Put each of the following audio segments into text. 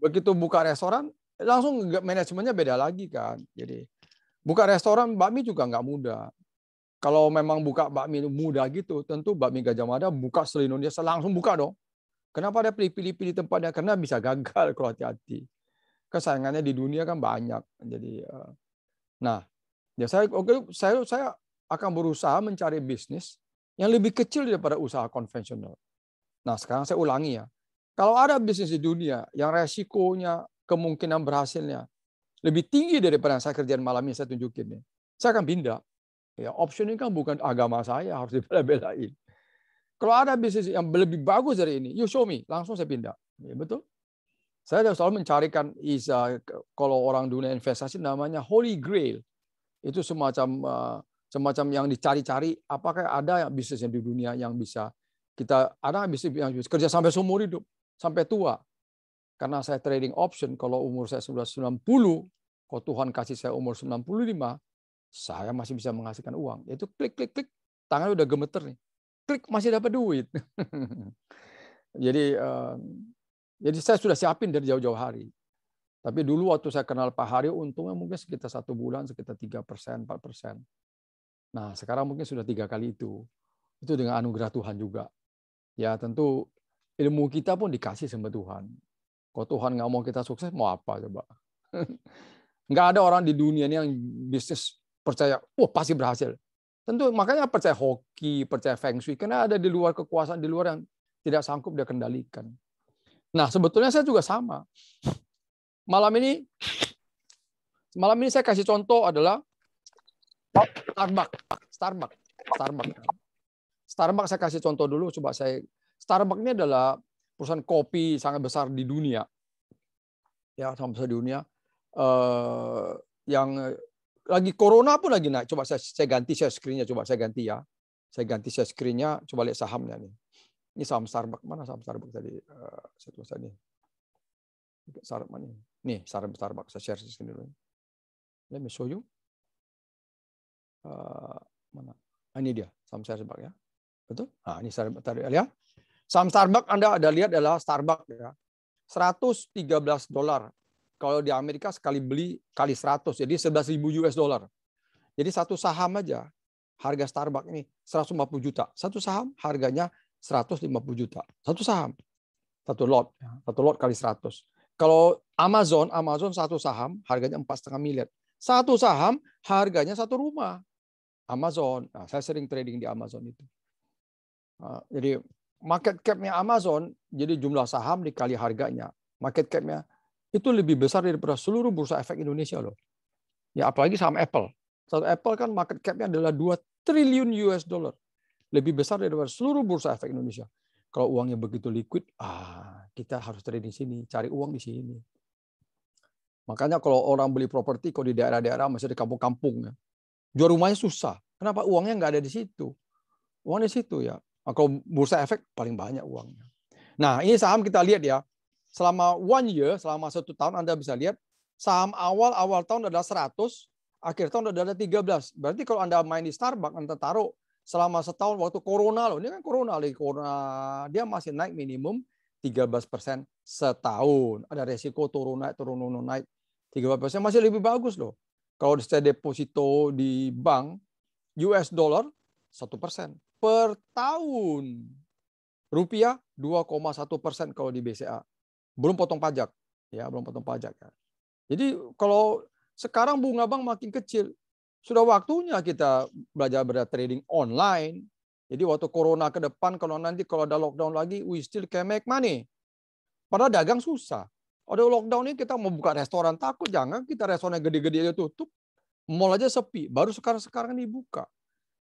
Begitu buka restoran, langsung manajemennya beda lagi kan. Jadi buka restoran bakmi juga nggak mudah. Kalau memang buka bakmi mudah gitu, tentu bakmi Gajah Mada buka seluruh Indonesia langsung buka dong. Kenapa ada pilih-pilih tempatnya? Karena bisa gagal kalau hati-hati. Kesayangannya di dunia kan banyak. Jadi, eh, nah, ya saya oke, saya saya akan berusaha mencari bisnis yang lebih kecil daripada usaha konvensional. Nah, sekarang saya ulangi ya. Kalau ada bisnis di dunia yang resikonya kemungkinan berhasilnya lebih tinggi daripada yang saya kerjaan malam ini saya tunjukin nih. Saya akan pindah. Ya, option ini kan bukan agama saya harus dibela-belain. Kalau ada bisnis yang lebih bagus dari ini, you show me, langsung saya pindah. Ya, betul? Saya selalu mencarikan isa uh, kalau orang dunia investasi namanya holy grail. Itu semacam uh, semacam yang dicari-cari apakah ada bisnis yang di dunia yang bisa kita ada bisnis yang bisa kerja sampai seumur hidup sampai tua. Karena saya trading option, kalau umur saya sudah 90, kalau Tuhan kasih saya umur 95, saya masih bisa menghasilkan uang. Yaitu klik, klik, klik, tangan udah gemeter nih. Klik, masih dapat duit. jadi, eh, jadi saya sudah siapin dari jauh-jauh hari. Tapi dulu waktu saya kenal Pak Hari, untungnya mungkin sekitar satu bulan, sekitar 3 persen, 4 persen. Nah, sekarang mungkin sudah tiga kali itu. Itu dengan anugerah Tuhan juga. Ya, tentu ilmu kita pun dikasih sama Tuhan. Kalau Tuhan nggak mau kita sukses, mau apa coba? Nggak ada orang di dunia ini yang bisnis percaya, wah pasti berhasil. Tentu makanya percaya hoki, percaya feng shui, karena ada di luar kekuasaan, di luar yang tidak sanggup dia kendalikan. Nah sebetulnya saya juga sama. Malam ini, malam ini saya kasih contoh adalah Starbucks, Starbucks, Starbucks. Starbucks saya kasih contoh dulu, coba saya Starbucks ini adalah perusahaan kopi sangat besar di dunia. Ya, sangat besar di dunia. Uh, yang lagi corona pun lagi naik. Coba saya, saya ganti share screen-nya, coba saya ganti ya. Saya ganti share screen-nya, coba lihat sahamnya nih. Ini saham Starbucks mana saham Starbucks tadi? Uh, saya tulis tadi. Starbucks mana? Nih, saham Starbucks saya share screen dulu. Let me show you. Uh, mana? Ah, ini dia, saham Starbucks ya. Betul? Ah, ini Starbucks tadi ya. Saham Starbucks Anda ada lihat adalah Starbucks ya. 113 dolar. Kalau di Amerika sekali beli kali 100 jadi 11.000 US dollar. Jadi satu saham aja harga Starbucks ini 150 juta. Satu saham harganya 150 juta. Satu saham. Satu lot, ya. satu lot kali 100. Kalau Amazon, Amazon satu saham harganya 4,5 miliar. Satu saham harganya satu rumah. Amazon. Nah, saya sering trading di Amazon itu. Nah, jadi market cap-nya Amazon, jadi jumlah saham dikali harganya, market cap-nya itu lebih besar daripada seluruh bursa efek Indonesia loh. Ya apalagi saham Apple. Satu Apple kan market cap-nya adalah 2 triliun US dollar. Lebih besar daripada seluruh bursa efek Indonesia. Kalau uangnya begitu liquid, ah kita harus trading di sini, cari uang di sini. Makanya kalau orang beli properti kalau di daerah-daerah masih di kampung-kampung ya. Jual rumahnya susah. Kenapa uangnya nggak ada di situ? Uang di situ ya. Ah, kalau bursa efek paling banyak uangnya. Nah, ini saham kita lihat ya. Selama one year, selama satu tahun Anda bisa lihat saham awal awal tahun ada 100, akhir tahun udah ada 13. Berarti kalau Anda main di Starbucks, Anda taruh selama setahun waktu corona loh. Ini kan corona lagi corona dia masih naik minimum 13% setahun. Ada resiko turun naik turun turun naik 13% masih lebih bagus loh. Kalau saya deposito di bank US dollar 1% per tahun. Rupiah 2,1 persen kalau di BCA. Belum potong pajak. ya Belum potong pajak. Ya. Jadi kalau sekarang bunga bank makin kecil, sudah waktunya kita belajar berada trading online. Jadi waktu corona ke depan kalau nanti kalau ada lockdown lagi, we still can make money. Pada dagang susah. Ada lockdown ini kita mau buka restoran takut jangan kita restorannya gede-gede aja tutup, mall aja sepi. Baru sekarang sekarang dibuka.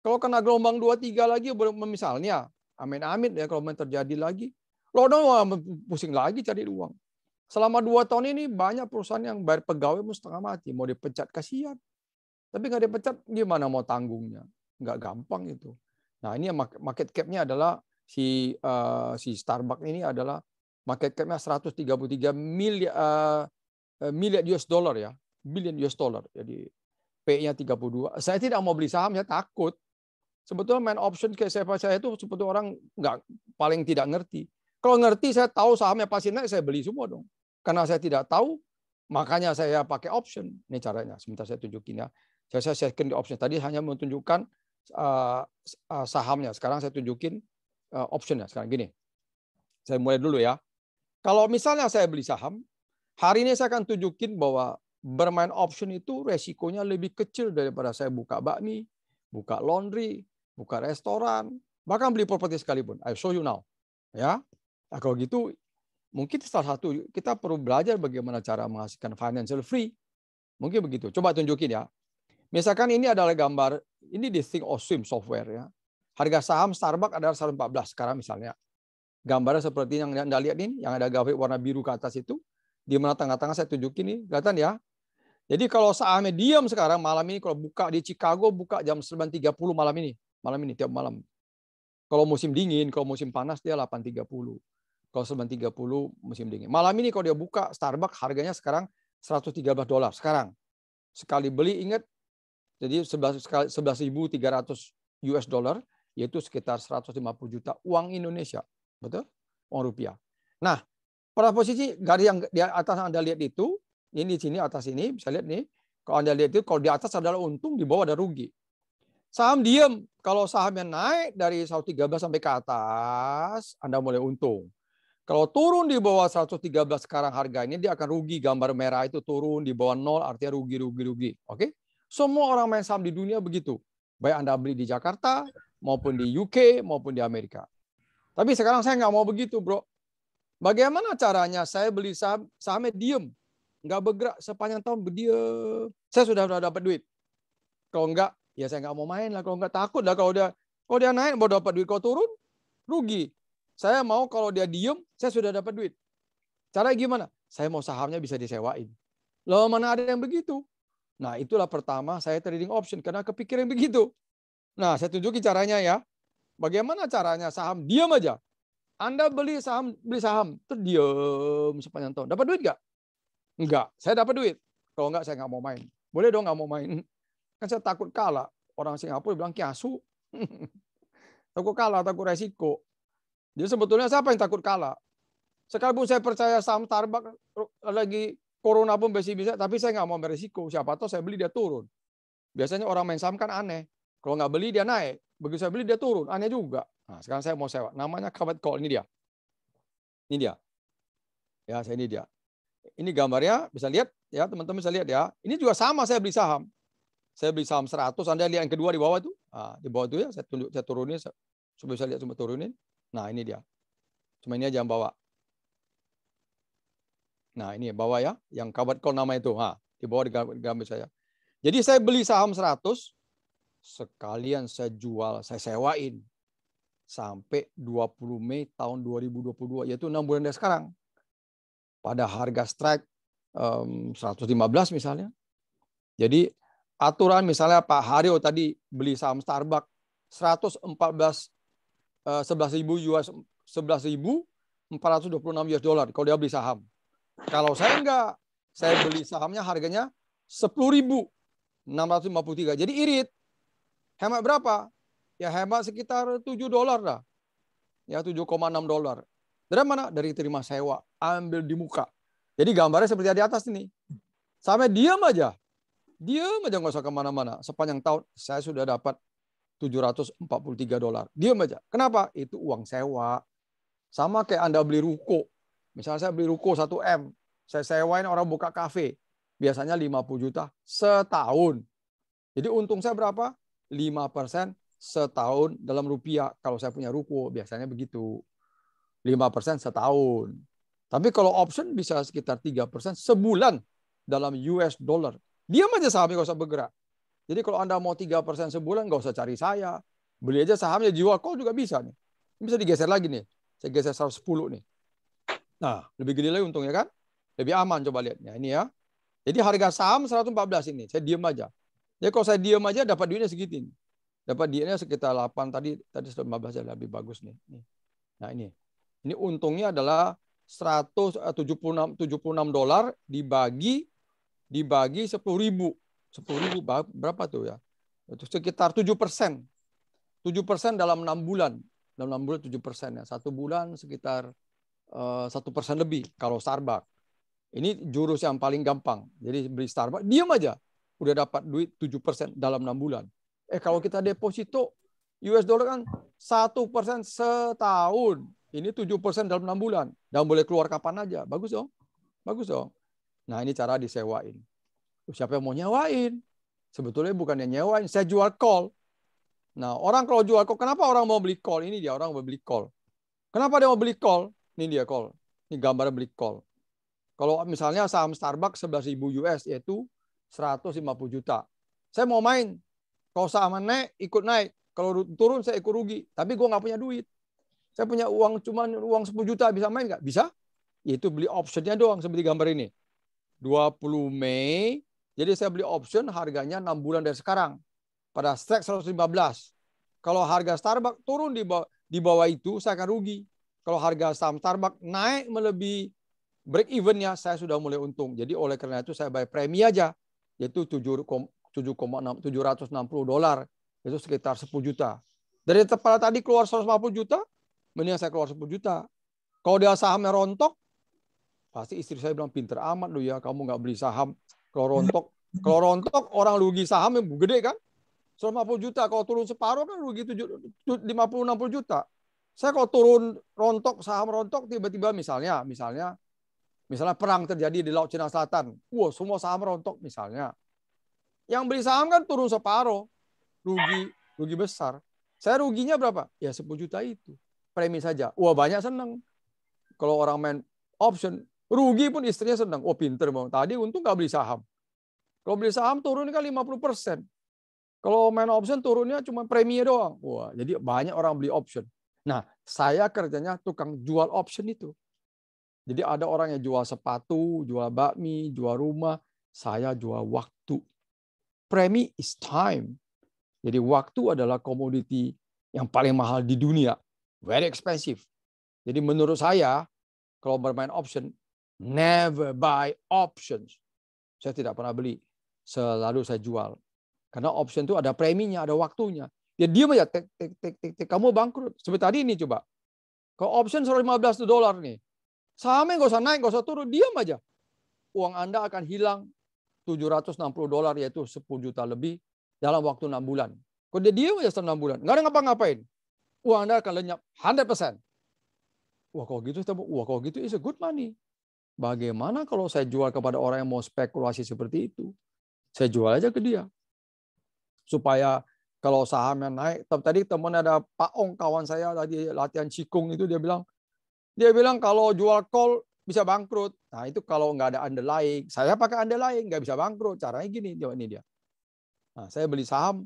Kalau kena gelombang dua tiga lagi, misalnya, amin-amin ya kalau terjadi lagi. Lodo pusing lagi cari uang. Selama dua tahun ini banyak perusahaan yang bayar pegawai mau setengah mati. Mau dipecat, kasihan. Tapi nggak dipecat, gimana mau tanggungnya? Nggak gampang itu. Nah ini market cap-nya adalah si uh, si Starbucks ini adalah market cap-nya 133 eh, miliar uh, miliar US dollar ya, billion US dollar. Jadi P-nya 32. Saya tidak mau beli saham, saya takut sebetulnya main option kayak saya saya itu sebetulnya orang nggak paling tidak ngerti. Kalau ngerti saya tahu sahamnya pasti naik saya beli semua dong. Karena saya tidak tahu makanya saya pakai option. Ini caranya. Sebentar saya tunjukin ya. Saya saya second di option tadi hanya menunjukkan uh, uh, sahamnya. Sekarang saya tunjukin uh, optionnya. Sekarang gini. Saya mulai dulu ya. Kalau misalnya saya beli saham, hari ini saya akan tunjukin bahwa bermain option itu resikonya lebih kecil daripada saya buka bakmi, buka laundry, buka restoran, bahkan beli properti sekalipun. I show you now. Ya. Nah, kalau gitu mungkin salah satu kita perlu belajar bagaimana cara menghasilkan financial free. Mungkin begitu. Coba tunjukin ya. Misalkan ini adalah gambar ini di Think or Swim software ya. Harga saham Starbucks adalah 114 sekarang misalnya. Gambarnya seperti yang Anda lihat ini, yang ada grafik warna biru ke atas itu, di mana tengah-tengah saya tunjukin ini kelihatan ya. Jadi kalau sahamnya diam sekarang malam ini kalau buka di Chicago buka jam 9.30 malam ini malam ini tiap malam. Kalau musim dingin, kalau musim panas dia 8.30. Kalau 9.30 musim dingin. Malam ini kalau dia buka Starbucks harganya sekarang 113 dolar sekarang. Sekali beli ingat jadi 11.300 US dollar yaitu sekitar 150 juta uang Indonesia. Betul? Uang rupiah. Nah, pada posisi garis yang di atas Anda lihat itu, ini di sini atas ini bisa lihat nih. Kalau Anda lihat itu kalau di atas adalah untung, di bawah ada rugi. Saham diem. Kalau sahamnya naik dari 113 sampai ke atas, Anda mulai untung. Kalau turun di bawah 113 sekarang harganya, dia akan rugi. Gambar merah itu turun di bawah nol, artinya rugi, rugi, rugi. Oke? Semua orang main saham di dunia begitu. Baik Anda beli di Jakarta, maupun di UK, maupun di Amerika. Tapi sekarang saya nggak mau begitu, bro. Bagaimana caranya saya beli saham, sahamnya diem. Nggak bergerak sepanjang tahun, berdiam. Saya sudah, sudah dapat duit. Kalau nggak, Ya saya nggak mau main lah kalau nggak takut lah kalau dia kalau dia naik mau dapat duit kalau turun rugi. Saya mau kalau dia diem saya sudah dapat duit. Cara gimana? Saya mau sahamnya bisa disewain. lo mana ada yang begitu? Nah itulah pertama saya trading option karena kepikiran begitu. Nah saya tunjukin caranya ya. Bagaimana caranya saham diem aja. Anda beli saham beli saham terus diem sepanjang tahun. Dapat duit nggak? nggak Saya dapat duit. Kalau nggak saya nggak mau main. Boleh dong nggak mau main. Kan saya takut kalah. Orang Singapura bilang kiasu. takut kalah, takut resiko. Jadi sebetulnya siapa yang takut kalah? Sekalipun saya percaya saham Starbucks eh, lagi corona pun masih bisa, tapi saya nggak mau beresiko. Siapa tahu saya beli dia turun. Biasanya orang main saham kan aneh. Kalau nggak beli dia naik, begitu saya beli dia turun, aneh juga. Nah, sekarang saya mau sewa. Namanya kawat call ini dia. Ini dia. Ya, saya ini dia. Ini gambarnya bisa lihat ya teman-teman bisa lihat ya. Ini juga sama saya beli saham saya beli saham 100, Anda lihat yang kedua di bawah itu. Nah, di bawah itu ya, saya tunjuk, saya turunin, supaya bisa lihat cuma turunin. Nah, ini dia. Cuma ini aja yang bawa. Nah, ini bawah ya, yang kawat call nama itu. Ha, di bawah di gambar saya. Jadi saya beli saham 100, sekalian saya jual, saya sewain sampai 20 Mei tahun 2022, yaitu 6 bulan dari sekarang. Pada harga strike um, mmm, 115 misalnya. Jadi aturan misalnya Pak Hario tadi beli saham Starbucks 114 11.000 US 11.426 US dollar kalau dia beli saham. Kalau saya enggak, saya beli sahamnya harganya 10.653. Jadi irit. Hemat berapa? Ya hemat sekitar 7 dolar lah. Ya 7,6 dolar. Dari mana? Dari terima sewa, ambil di muka. Jadi gambarnya seperti di atas ini. Sampai diam aja, dia aja nggak usah kemana-mana. Sepanjang tahun saya sudah dapat 743 dolar. dia aja. Kenapa? Itu uang sewa. Sama kayak Anda beli ruko. Misalnya saya beli ruko 1M. Saya sewain orang buka kafe. Biasanya 50 juta setahun. Jadi untung saya berapa? 5% setahun dalam rupiah. Kalau saya punya ruko, biasanya begitu. 5% setahun. Tapi kalau option bisa sekitar 3% sebulan dalam US dollar. Diam aja sahamnya nggak usah bergerak. Jadi kalau Anda mau tiga persen sebulan nggak usah cari saya. Beli aja sahamnya jiwa kau juga bisa nih. Ini bisa digeser lagi nih. Saya geser 110 nih. Nah, lebih gede lagi untungnya kan? Lebih aman coba lihatnya. Ini ya. Jadi harga saham 114 ini. Saya diam aja. Jadi kalau saya diam aja dapat duitnya segitu nih. Dapat duitnya sekitar 8 tadi tadi 115 aja ya, lebih bagus nih. Nah, ini. Ini untungnya adalah 176 76 eh, dolar dibagi dibagi 10 ribu. 10 ribu berapa tuh ya? Itu sekitar 7 persen. 7 persen dalam 6 bulan. Dalam 6 bulan 7 persen ya. Satu bulan sekitar eh, satu persen lebih kalau starbuck, Ini jurus yang paling gampang. Jadi beli starbuck, diam aja. Udah dapat duit 7 persen dalam 6 bulan. Eh kalau kita deposito US dollar kan satu persen setahun. Ini tujuh persen dalam enam bulan. Dan boleh keluar kapan aja. Bagus dong. Bagus dong. Nah ini cara disewain. Siapa yang mau nyewain? Sebetulnya bukan yang nyewain, saya jual call. Nah orang kalau jual call, kenapa orang mau beli call? Ini dia orang mau beli call. Kenapa dia mau beli call? Ini dia call. Ini gambar beli call. Kalau misalnya saham Starbucks 11.000 US yaitu 150 juta. Saya mau main. Kalau saham naik, ikut naik. Kalau turun saya ikut rugi. Tapi gue nggak punya duit. Saya punya uang cuma uang 10 juta bisa main nggak? Bisa. Itu beli optionnya doang seperti gambar ini. 20 Mei. Jadi saya beli option harganya 6 bulan dari sekarang. Pada strike 115. Kalau harga Starbucks turun di bawah, di bawah itu, saya akan rugi. Kalau harga saham Starbucks naik melebihi break evennya, saya sudah mulai untung. Jadi oleh karena itu saya bayar premi aja, yaitu 7,760 760 dolar, itu sekitar 10 juta. Dari tepat tadi keluar 150 juta, mendingan saya keluar 10 juta. Kalau dia sahamnya rontok, Pasti istri saya bilang, pinter amat lu ya, kamu nggak beli saham. Kalau rontok, orang rugi saham yang gede kan? 150 juta, kalau turun separuh kan rugi 50-60 juta. Saya kalau turun rontok, saham rontok, tiba-tiba misalnya, misalnya, misalnya perang terjadi di Laut Cina Selatan. Wah, semua saham rontok misalnya. Yang beli saham kan turun separuh. Rugi, rugi besar. Saya ruginya berapa? Ya 10 juta itu. Premi saja. Wah, banyak seneng Kalau orang main option, Rugi pun istrinya senang. Oh pinter bang. Tadi untung nggak beli saham. Kalau beli saham turun kan 50 persen. Kalau main option turunnya cuma premi doang. Wah, jadi banyak orang beli option. Nah, saya kerjanya tukang jual option itu. Jadi ada orang yang jual sepatu, jual bakmi, jual rumah. Saya jual waktu. Premi is time. Jadi waktu adalah komoditi yang paling mahal di dunia. Very expensive. Jadi menurut saya, kalau bermain option, Never buy options. Saya tidak pernah beli. Selalu saya jual. Karena option itu ada preminya, ada waktunya. Dia diam aja, tik, tik, tik, tik, tik. kamu bangkrut. Seperti tadi ini coba. Kalau option 115 dolar nih. Sahamnya nggak usah naik, nggak usah turun. Diam aja. Uang Anda akan hilang 760 dolar, yaitu 10 juta lebih dalam waktu 6 bulan. Kalau dia diam aja selama 6 bulan, nggak ada ngapa-ngapain. Uang Anda akan lenyap 100%. Wah kalau gitu, wah kalau gitu is a good money. Bagaimana kalau saya jual kepada orang yang mau spekulasi seperti itu? Saya jual aja ke dia. Supaya kalau sahamnya naik, tadi teman ada Pak Ong kawan saya tadi latihan cikung itu dia bilang dia bilang kalau jual call bisa bangkrut. Nah, itu kalau nggak ada underlying. Saya pakai underlying, nggak bisa bangkrut. Caranya gini, ini dia. Nah, saya beli saham.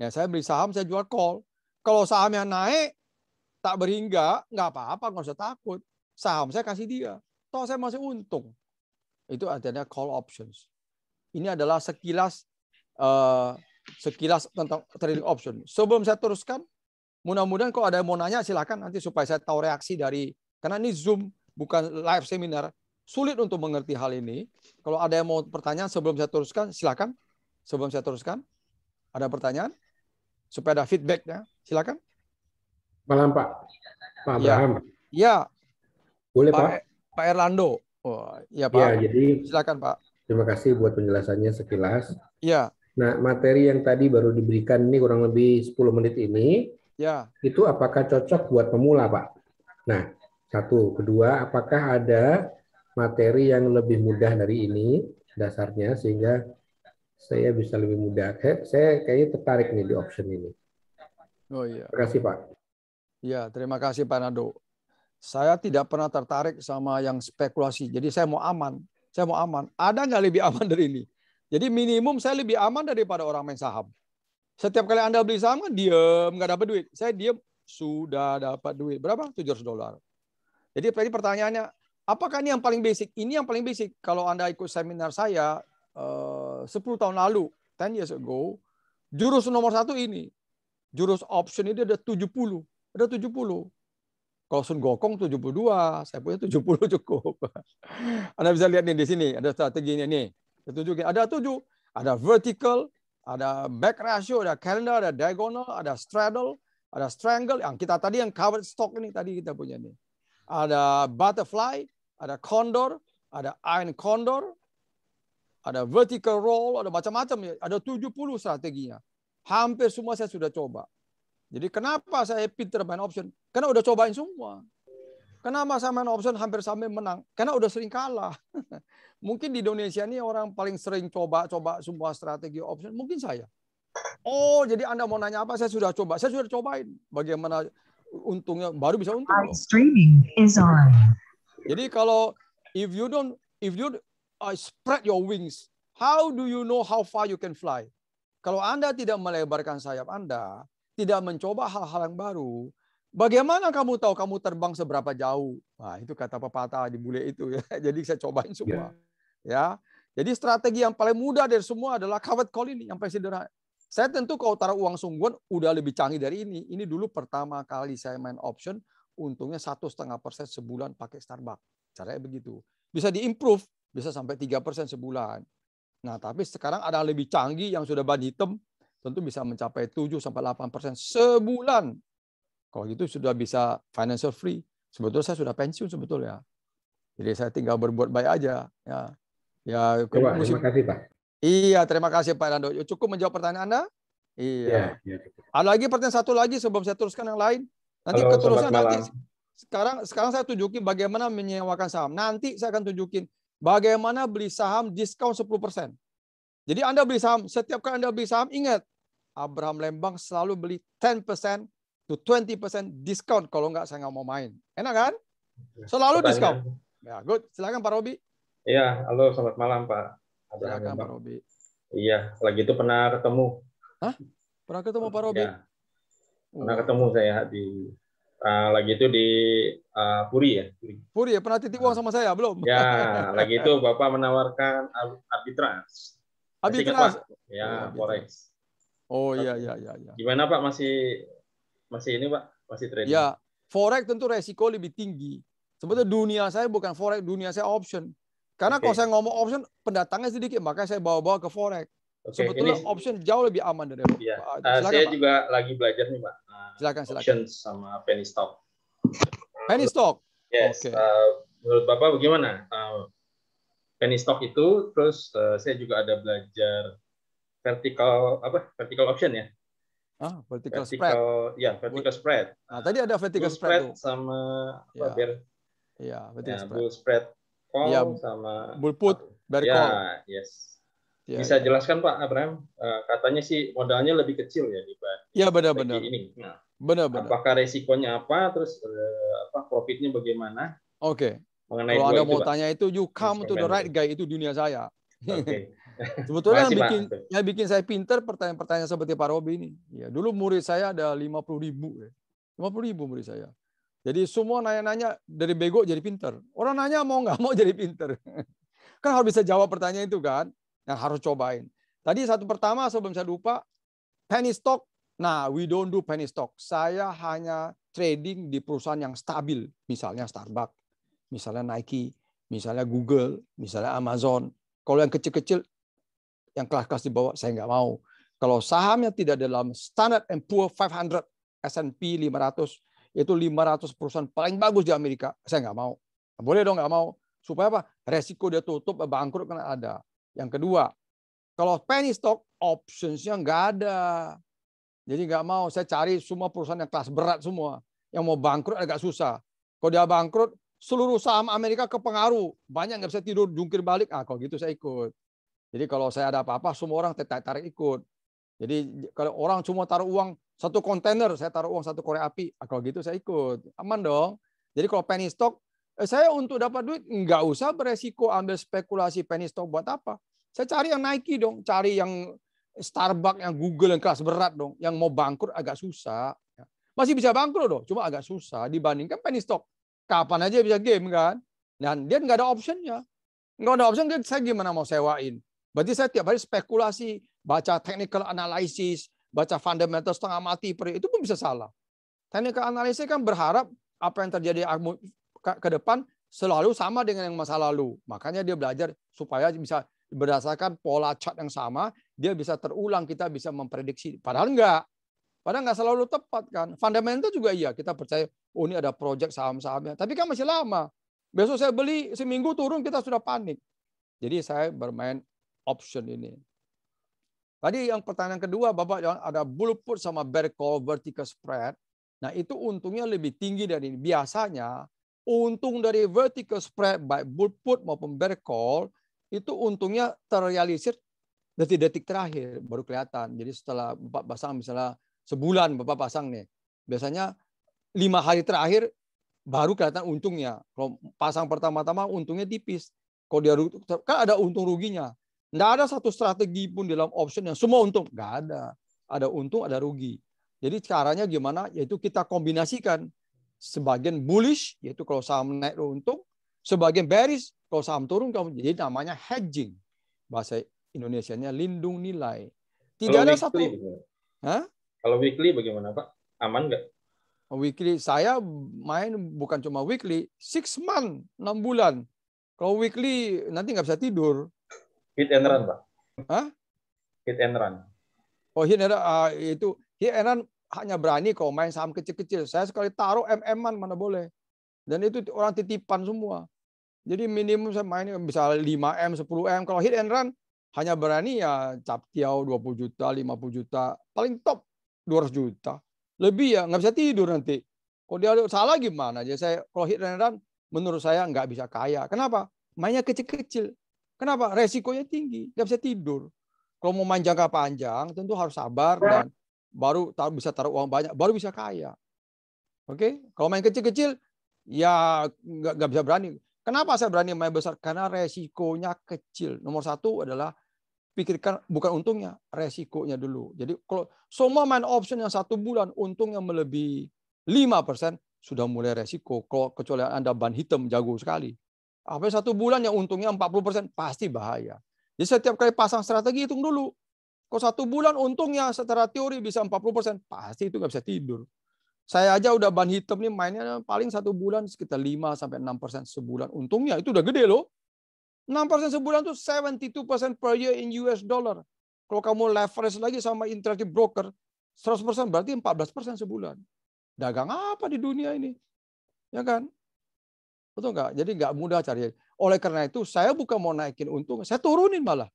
Ya, saya beli saham, saya jual call. Kalau sahamnya naik, tak berhingga, nggak apa-apa, nggak usah takut. Saham saya kasih dia. Toh saya masih untung. Itu artinya call options. Ini adalah sekilas uh, sekilas tentang trading option. Sebelum saya teruskan, mudah-mudahan kalau ada yang mau nanya silakan nanti supaya saya tahu reaksi dari karena ini Zoom bukan live seminar. Sulit untuk mengerti hal ini. Kalau ada yang mau pertanyaan sebelum saya teruskan, silakan Sebelum saya teruskan, ada pertanyaan? Supaya ada feedbacknya, silakan. Malam Pak. Pak ya. Abraham. Ya. ya. Boleh Pak? Pak e- Pak Erlando. Oh, ya Pak. Ya, jadi silakan Pak. Terima kasih buat penjelasannya sekilas. Ya. Nah, materi yang tadi baru diberikan ini kurang lebih 10 menit ini. Ya. Itu apakah cocok buat pemula, Pak? Nah, satu, kedua, apakah ada materi yang lebih mudah dari ini dasarnya sehingga saya bisa lebih mudah. Saya kayaknya tertarik nih di option ini. Oh iya. Terima kasih, Pak. Ya, terima kasih Pak Nado. Saya tidak pernah tertarik sama yang spekulasi. Jadi saya mau aman. Saya mau aman. Ada nggak lebih aman dari ini? Jadi minimum saya lebih aman daripada orang main saham. Setiap kali Anda beli saham kan diem, nggak dapat duit. Saya diem, sudah dapat duit. Berapa? 700 dolar. Jadi tadi pertanyaannya, apakah ini yang paling basic? Ini yang paling basic. Kalau Anda ikut seminar saya, 10 eh, tahun lalu, 10 years ago, jurus nomor satu ini. Jurus option ini ada 70. Ada 70. Kalau Sun Gokong 72, saya punya 70 cukup. Anda bisa lihat nih di sini ada strateginya nih. ada tujuh, ada vertical, ada back ratio, ada calendar, ada diagonal, ada straddle, ada strangle yang kita tadi yang covered stock ini tadi kita punya nih. Ada butterfly, ada condor, ada iron condor, ada vertical roll, ada macam-macam ya. Ada 70 strateginya. Hampir semua saya sudah coba. Jadi kenapa saya pinter main option? Karena udah cobain semua. Kenapa saya main option hampir sampai menang? Karena udah sering kalah. mungkin di Indonesia ini orang paling sering coba-coba semua strategi option. Mungkin saya. Oh, jadi Anda mau nanya apa? Saya sudah coba. Saya sudah cobain. Bagaimana untungnya baru bisa untung. streaming is on. Jadi kalau if you don't if you uh, spread your wings, how do you know how far you can fly? Kalau Anda tidak melebarkan sayap Anda, tidak mencoba hal-hal yang baru, bagaimana kamu tahu kamu terbang seberapa jauh? Nah, itu kata pepatah di bule itu. Ya. Jadi saya cobain iya. semua. Ya. Jadi strategi yang paling mudah dari semua adalah covered call ini yang presiden Saya tentu kalau taruh uang sungguhan udah lebih canggih dari ini. Ini dulu pertama kali saya main option, untungnya satu setengah persen sebulan pakai Starbucks. Caranya begitu. Bisa diimprove, bisa sampai tiga persen sebulan. Nah, tapi sekarang ada lebih canggih yang sudah ban hitam, tentu bisa mencapai 7 sampai 8% sebulan. Kalau gitu sudah bisa financial free. Sebetulnya saya sudah pensiun sebetulnya. Jadi saya tinggal berbuat baik aja. Ya, ya Coba, terima kasih Pak. Iya, terima kasih Pak Rando. Ya, cukup menjawab pertanyaan Anda? Iya. Ya, ya. Ada lagi pertanyaan satu lagi sebelum saya teruskan yang lain. Nanti Halo, keterusan nanti sekarang sekarang saya tunjukin bagaimana menyewakan saham. Nanti saya akan tunjukin bagaimana beli saham diskon 10%. Jadi Anda beli saham, setiap kali Anda beli saham ingat Abraham Lembang selalu beli 10% to 20% discount kalau nggak saya nggak mau main. Enak kan? Selalu discount. diskon. Ya, good. Silakan Pak Robi. Iya, halo selamat malam Pak Abraham Silakan, Lembang. Pak Robi. Iya, lagi itu pernah ketemu. Hah? Pernah ketemu Pak Robi? Ya. Pernah oh. ketemu saya di uh, lagi itu di uh, Puri ya. Puri. ya, pernah titip uang sama saya belum? Ya, lagi itu Bapak menawarkan arbitrage. Arbitrase? Ya, ya, forex. Oh iya, iya iya iya. Ya. Gimana Pak masih masih ini Pak masih trading? Ya forex tentu resiko lebih tinggi. Sebetulnya dunia saya bukan forex, dunia saya option. Karena okay. kalau saya ngomong option, pendatangnya sedikit, makanya saya bawa-bawa ke forex. Okay. Sebetulnya ini... option jauh lebih aman dari ya. Silakan, saya Pak. juga lagi belajar nih Pak. Uh, silakan silakan. Option sama penny stock. Penny stock. Yes. Okay. Uh, menurut Bapak bagaimana? Uh, penny stock itu, terus uh, saya juga ada belajar vertical apa vertical option ya ah vertical, vertical spread ya vertical spread nah, tadi ada vertical bull spread, spread sama apa ya. bear ya vertical ya, spread bull spread call ya, sama bull put bear ya, call yes ya, bisa ya. jelaskan Pak Abraham eh, katanya sih modalnya lebih kecil ya dibanding ya benar-benar ini nah, benar-benar apakah resikonya apa terus eh, apa profitnya bagaimana oke okay. mengenai kalau anda mau itu, tanya itu you come to the right guy itu dunia saya Okay. Sebetulnya yang bikin yang bikin saya pinter pertanyaan-pertanyaan seperti Pak Robi ini. Ya, dulu murid saya ada 50 ribu, 50 ya. ribu murid saya. Jadi semua nanya-nanya dari bego jadi pinter. Orang nanya mau nggak mau jadi pinter. kan harus bisa jawab pertanyaan itu kan. Yang harus cobain. Tadi satu pertama sebelum saya lupa, penny stock. Nah, we don't do penny stock. Saya hanya trading di perusahaan yang stabil. Misalnya Starbucks, misalnya Nike, misalnya Google, misalnya Amazon. Kalau yang kecil-kecil, yang kelas-kelas di bawah, saya nggak mau. Kalau sahamnya tidak dalam Standard and Poor 500, S&P 500, itu 500 perusahaan paling bagus di Amerika, saya nggak mau. Boleh dong nggak mau. Supaya apa? Resiko dia tutup, bangkrut kan ada. Yang kedua, kalau penny stock, options optionsnya nggak ada. Jadi nggak mau. Saya cari semua perusahaan yang kelas berat semua. Yang mau bangkrut agak susah. Kalau dia bangkrut, seluruh saham Amerika kepengaruh. Banyak nggak bisa tidur, jungkir balik. Ah, kalau gitu saya ikut. Jadi kalau saya ada apa-apa, semua orang tertarik tarik ikut. Jadi kalau orang cuma taruh uang satu kontainer, saya taruh uang satu korek api. Ah, kalau gitu saya ikut. Aman dong. Jadi kalau penny stock, eh, saya untuk dapat duit nggak usah beresiko ambil spekulasi penny stock buat apa. Saya cari yang Nike dong, cari yang Starbucks, yang Google, yang kelas berat dong. Yang mau bangkrut agak susah. Ya. Masih bisa bangkrut dong, cuma agak susah dibandingkan penny stock kapan aja bisa game kan. Dan dia nggak ada optionnya. Nggak ada option, saya gimana mau sewain. Berarti saya tiap hari spekulasi, baca technical analysis, baca fundamental setengah mati, itu pun bisa salah. Technical analysis kan berharap apa yang terjadi ke depan selalu sama dengan yang masa lalu. Makanya dia belajar supaya bisa berdasarkan pola chat yang sama, dia bisa terulang, kita bisa memprediksi. Padahal enggak. Padahal nggak selalu tepat kan. Fundamental juga iya. Kita percaya, oh ini ada project saham-sahamnya. Tapi kan masih lama. Besok saya beli, seminggu turun kita sudah panik. Jadi saya bermain option ini. Tadi yang pertanyaan kedua, Bapak ada bull put sama bear call vertical spread. Nah itu untungnya lebih tinggi dari ini. Biasanya untung dari vertical spread baik bull put maupun bear call itu untungnya terrealisir detik-detik terakhir baru kelihatan. Jadi setelah Bapak pasang misalnya sebulan Bapak pasang nih. Biasanya lima hari terakhir baru kelihatan untungnya. Kalau pasang pertama-tama untungnya tipis. Kalau dia kan ada untung ruginya. Nggak ada satu strategi pun dalam option yang semua untung. Nggak ada. Ada untung, ada rugi. Jadi caranya gimana? Yaitu kita kombinasikan sebagian bullish, yaitu kalau saham naik untung, sebagian bearish, kalau saham turun kamu jadi namanya hedging. Bahasa Indonesianya lindung nilai. Tidak kalau ada satu. Kalau weekly bagaimana Pak? Aman nggak? Weekly saya main bukan cuma weekly, six month, enam bulan. Kalau weekly nanti nggak bisa tidur. Hit and run Pak? Hah? Hit and run. Oh hit and run, uh, itu hit and run hanya berani kalau main saham kecil-kecil. Saya sekali taruh MM-an mana boleh. Dan itu orang titipan semua. Jadi minimum saya main bisa 5M, 10M. Kalau hit and run hanya berani ya cap tiau 20 juta, 50 juta. Paling top 200 juta. Lebih ya, nggak bisa tidur nanti. Kalau dia salah gimana? Jadi saya kalau hit dan run, menurut saya nggak bisa kaya. Kenapa? Mainnya kecil-kecil. Kenapa? Resikonya tinggi, nggak bisa tidur. Kalau mau main jangka panjang, tentu harus sabar ya. dan baru taruh, bisa taruh uang banyak, baru bisa kaya. Oke, okay? kalau main kecil-kecil, ya nggak bisa berani. Kenapa saya berani main besar? Karena resikonya kecil. Nomor satu adalah pikirkan bukan untungnya, resikonya dulu. Jadi kalau semua main option yang satu bulan untungnya melebihi lima persen sudah mulai resiko. Kalau kecuali Anda ban hitam jago sekali. Apa satu bulan yang untungnya 40% pasti bahaya. Jadi setiap kali pasang strategi hitung dulu. Kalau satu bulan untungnya secara teori bisa 40%, pasti itu nggak bisa tidur. Saya aja udah ban hitam nih mainnya paling satu bulan sekitar 5 sampai enam persen sebulan. Untungnya itu udah gede loh. 6% sebulan itu 72% per year in US dollar. Kalau kamu leverage lagi sama interactive broker, 100% berarti 14% sebulan. Dagang apa di dunia ini? Ya kan? Betul nggak? Jadi nggak mudah cari. Oleh karena itu, saya bukan mau naikin untung, saya turunin malah.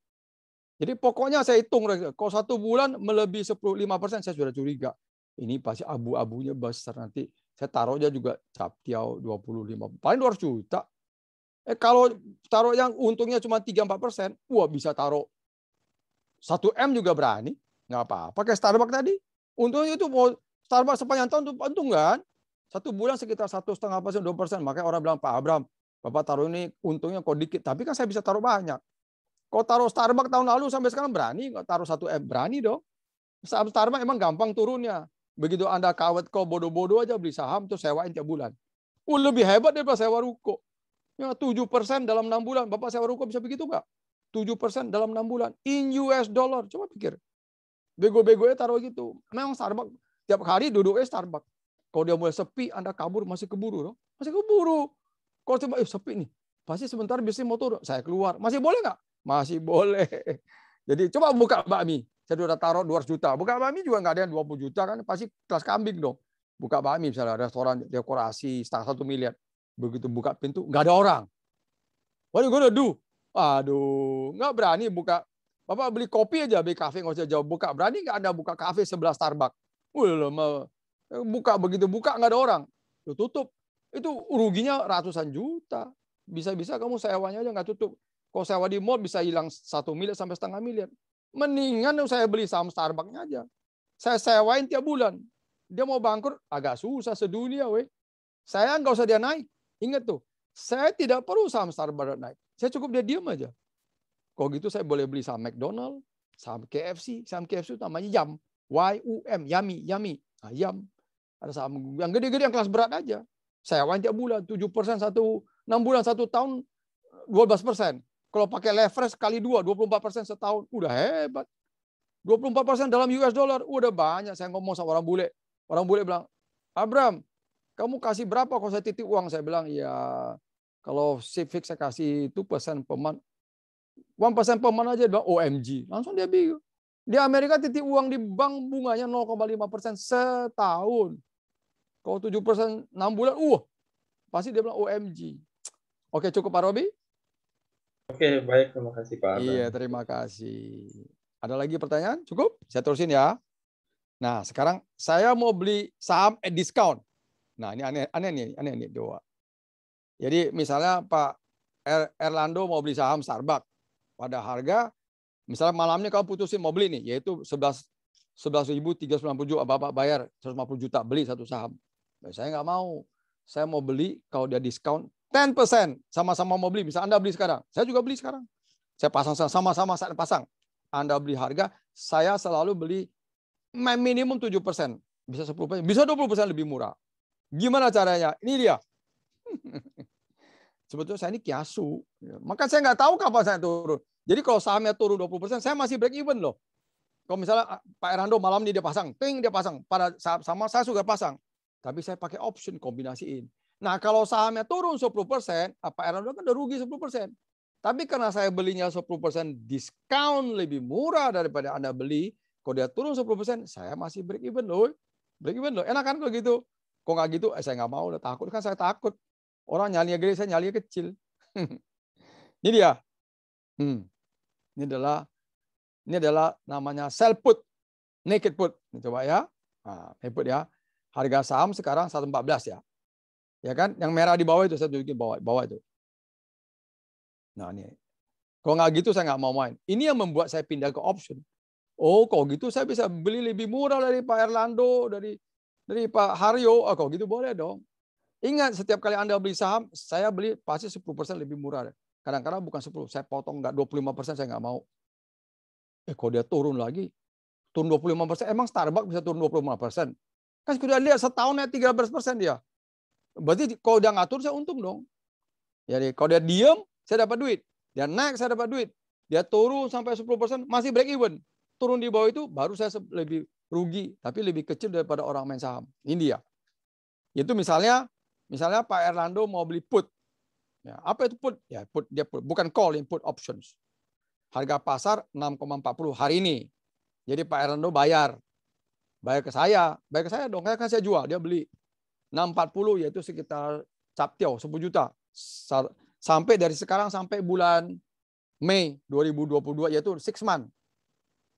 Jadi pokoknya saya hitung. Kalau satu bulan melebihi 15%, saya sudah curiga. Ini pasti abu-abunya besar nanti. Saya taruhnya juga cap tiau 25. Paling 200 juta. Eh, kalau taruh yang untungnya cuma 3-4 persen, wah bisa taruh 1 M juga berani. Nggak apa-apa. Kayak Starbucks tadi. Untungnya itu mau Starbucks sepanjang tahun untuk untung kan? Satu bulan sekitar satu setengah persen, dua persen. Makanya orang bilang, Pak Abram, Bapak taruh ini untungnya kok dikit. Tapi kan saya bisa taruh banyak. Kok taruh Starbucks tahun lalu sampai sekarang berani, taruh satu M berani dong. Saham Starbucks emang gampang turunnya. Begitu Anda kawet kok bodoh-bodoh aja beli saham terus sewain tiap bulan. Uh, lebih hebat daripada sewa ruko. Ya, 7% dalam 6 bulan. Bapak sewa ruko bisa begitu nggak? 7% dalam 6 bulan. In US dollar. Coba pikir. Bego-begonya taruh gitu. Memang Starbucks. Tiap hari duduknya Starbucks. Kalau dia mulai sepi, Anda kabur masih keburu. Dong. Masih keburu. Kalau tiba, eh, sepi nih. Pasti sebentar bisnis motor. Saya keluar. Masih boleh nggak? Masih boleh. Jadi coba buka bakmi. Saya sudah taruh 200 juta. Buka bakmi juga nggak ada yang 20 juta. kan Pasti kelas kambing dong. Buka bakmi misalnya restoran dekorasi setengah satu miliar. Begitu buka pintu, nggak ada orang. waduh, are you do? Aduh, nggak berani buka. Bapak beli kopi aja, beli kafe, nggak usah jauh buka. Berani nggak ada buka kafe sebelah Starbucks? Wah, eh, buka begitu buka nggak ada orang. Lu tutup. Itu ruginya ratusan juta. Bisa-bisa kamu sewanya aja nggak tutup. Kalau sewa di mall bisa hilang satu miliar sampai setengah miliar. Mendingan saya beli saham Starbucksnya aja. Saya sewain tiap bulan. Dia mau bangkrut, agak susah sedunia, weh. Saya nggak usah dia naik. Ingat tuh, saya tidak perlu saham Starbucks naik. Saya cukup dia diam aja. Kalau gitu saya boleh beli saham McDonald, saham KFC, saham KFC itu namanya YAM, YUM, YAMI, YAMI. Nah, YAM. Ada saham yang gede-gede yang kelas berat aja. Saya wanti bulan 7 persen satu, 6 bulan satu tahun 12 persen. Kalau pakai leverage kali dua, 24 persen setahun. Udah hebat. 24 persen dalam US dollar. Udah banyak. Saya ngomong sama orang bule. Orang bule bilang, Abram, kamu kasih berapa kalau saya titip uang? Saya bilang, ya kalau civic saya kasih itu persen peman. One persen peman aja, bilang, OMG. Langsung dia bingung. Di Amerika titip uang di bank bunganya 0,5 persen setahun. Kalau 7 persen 6 bulan, uh, pasti dia bilang OMG. Oke, cukup Pak Robi? Oke, baik. Terima kasih Pak. Iya, terima kasih. Ada lagi pertanyaan? Cukup? Saya terusin ya. Nah, sekarang saya mau beli saham at discount. Nah, ini aneh aneh nih, aneh nih dua. Jadi misalnya Pak er, Erlando mau beli saham Starbucks pada harga misalnya malamnya kau putusin mau beli nih, yaitu 11 11.397 Bapak bayar 150 juta beli satu saham. Nah, saya nggak mau. Saya mau beli kalau dia diskon 10%. Sama-sama mau beli. Bisa Anda beli sekarang. Saya juga beli sekarang. Saya pasang sama-sama saya pasang. Anda beli harga, saya selalu beli minimum 7%. Bisa 10%, bisa 20% lebih murah. Gimana caranya? Ini dia. Sebetulnya saya ini kiasu. Ya, maka saya nggak tahu kapan saya turun. Jadi kalau sahamnya turun 20%, saya masih break even loh. Kalau misalnya ah, Pak Erando malam ini dia pasang, ting dia pasang. Pada saat sama saya juga pasang. Tapi saya pakai option kombinasiin. Nah kalau sahamnya turun 10%, ah, Pak Erando kan udah rugi 10%. Tapi karena saya belinya 10% discount lebih murah daripada Anda beli, kalau dia turun 10%, saya masih break even loh. Break even loh. Enak kan kalau gitu? Kok nggak gitu? Eh, saya nggak mau, udah takut kan saya takut. Orang nyalinya gede, saya nyalinya kecil. ini dia. Hmm. Ini adalah ini adalah namanya sell put, naked put. Coba ya. Nah, put ya. Harga saham sekarang 114 ya. Ya kan? Yang merah di bawah itu saya tunjukin bawah bawah itu. Nah, ini. Kalau nggak gitu saya nggak mau main. Ini yang membuat saya pindah ke option. Oh, kalau gitu saya bisa beli lebih murah dari Pak Erlando, dari dari Pak Haryo, oh, kok gitu boleh dong. Ingat setiap kali Anda beli saham, saya beli pasti 10% lebih murah. Kadang-kadang bukan 10, saya potong lima 25% saya nggak mau. Eh kalau dia turun lagi, turun 25%, emang Starbucks bisa turun 25%? Kan sudah lihat setahun naik 13% dia. Berarti kalau dia ngatur saya untung dong. Jadi kalau dia diem, saya dapat duit. Dia naik, saya dapat duit. Dia turun sampai 10%, masih break even. Turun di bawah itu, baru saya lebih rugi, tapi lebih kecil daripada orang main saham. India. dia. Itu misalnya misalnya Pak Erlando mau beli put. Ya, apa itu put? Ya, put dia put, bukan call, input options. Harga pasar 6,40 hari ini. Jadi Pak Erlando bayar. Bayar ke saya, bayar ke saya dong, kan saya jual, dia beli. 640 yaitu sekitar captiau 10 juta. Sampai dari sekarang sampai bulan Mei 2022 yaitu six month.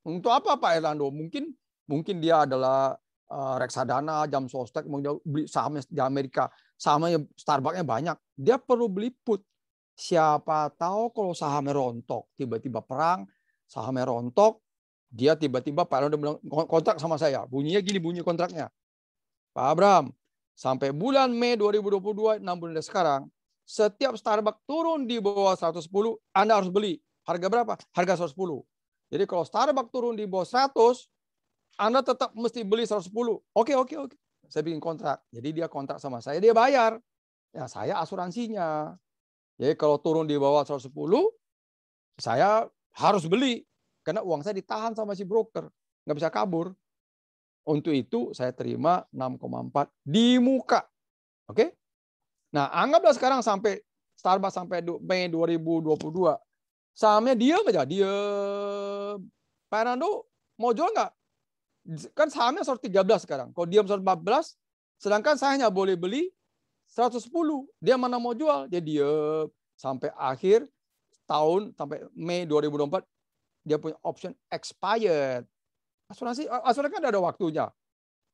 Untuk apa Pak Erlando? Mungkin Mungkin dia adalah uh, reksadana, jam sostek, mau beli sahamnya di Amerika, sahamnya Starbucksnya banyak. Dia perlu beli put. Siapa tahu kalau sahamnya rontok, tiba-tiba perang, sahamnya rontok, dia tiba-tiba Pak Elon bilang kontrak sama saya. Bunyinya gini bunyi kontraknya. Pak abraham sampai bulan Mei 2022, enam bulan dari sekarang, setiap Starbucks turun di bawah 110, Anda harus beli. Harga berapa? Harga 110. Jadi kalau Starbucks turun di bawah 100, anda tetap mesti beli 110. Oke, oke, oke. Saya bikin kontrak. Jadi dia kontrak sama saya, dia bayar. Ya, saya asuransinya. Jadi kalau turun di bawah 110, saya harus beli. Karena uang saya ditahan sama si broker. Nggak bisa kabur. Untuk itu saya terima 6,4 di muka. Oke? Nah, anggaplah sekarang sampai Starbucks sampai Mei 2022. Sahamnya dia aja, dia. Fernando, mau jual nggak? Kan sahamnya 113 sekarang. Kalau dia 114, sedangkan saya hanya boleh beli 110. Dia mana mau jual? Dia diem sampai akhir tahun sampai Mei 2024 dia punya option expired. Asuransi asuransi kan ada waktunya.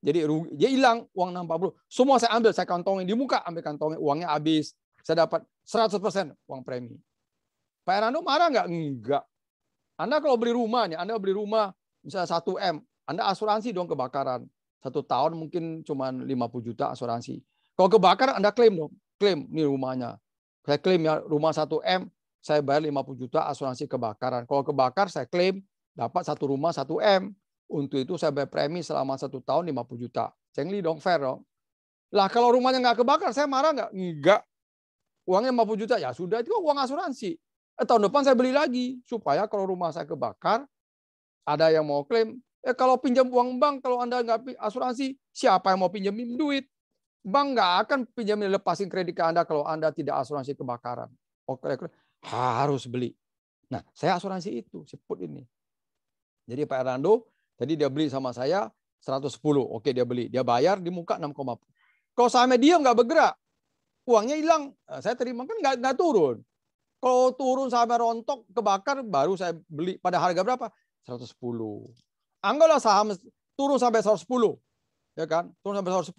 Jadi rugi, dia hilang uang 60. Semua saya ambil, saya kantongin di muka, ambil kantongin, uangnya habis. Saya dapat 100% uang premi. Pak Erano marah nggak? Enggak. Anda kalau beli rumah nih, Anda beli rumah misalnya 1M, anda asuransi dong kebakaran. Satu tahun mungkin cuma 50 juta asuransi. Kalau kebakaran Anda klaim dong. Klaim nih rumahnya. Saya klaim ya rumah 1M, saya bayar 50 juta asuransi kebakaran. Kalau kebakar saya klaim dapat satu rumah 1M. Untuk itu saya bayar premi selama satu tahun 50 juta. Cengli dong, fair dong. Lah kalau rumahnya nggak kebakar, saya marah nggak? Nggak. Uangnya 50 juta, ya sudah itu kok kan uang asuransi. Eh, tahun depan saya beli lagi supaya kalau rumah saya kebakar, ada yang mau klaim, Ya, kalau pinjam uang bank, kalau Anda nggak asuransi, siapa yang mau pinjemin duit? Bank nggak akan pinjamin lepasin kredit ke Anda kalau Anda tidak asuransi kebakaran. Oke, harus beli. Nah, saya asuransi itu, siput ini. Jadi Pak Erlando, tadi dia beli sama saya 110. Oke, dia beli. Dia bayar di muka 6, kalau sahamnya dia nggak bergerak, uangnya hilang. Eh, saya terima kan nggak, nggak turun. Kalau turun sampai rontok, kebakar, baru saya beli. Pada harga berapa? 110. Anggaplah saham turun sampai 110. Ya kan? Turun sampai 110.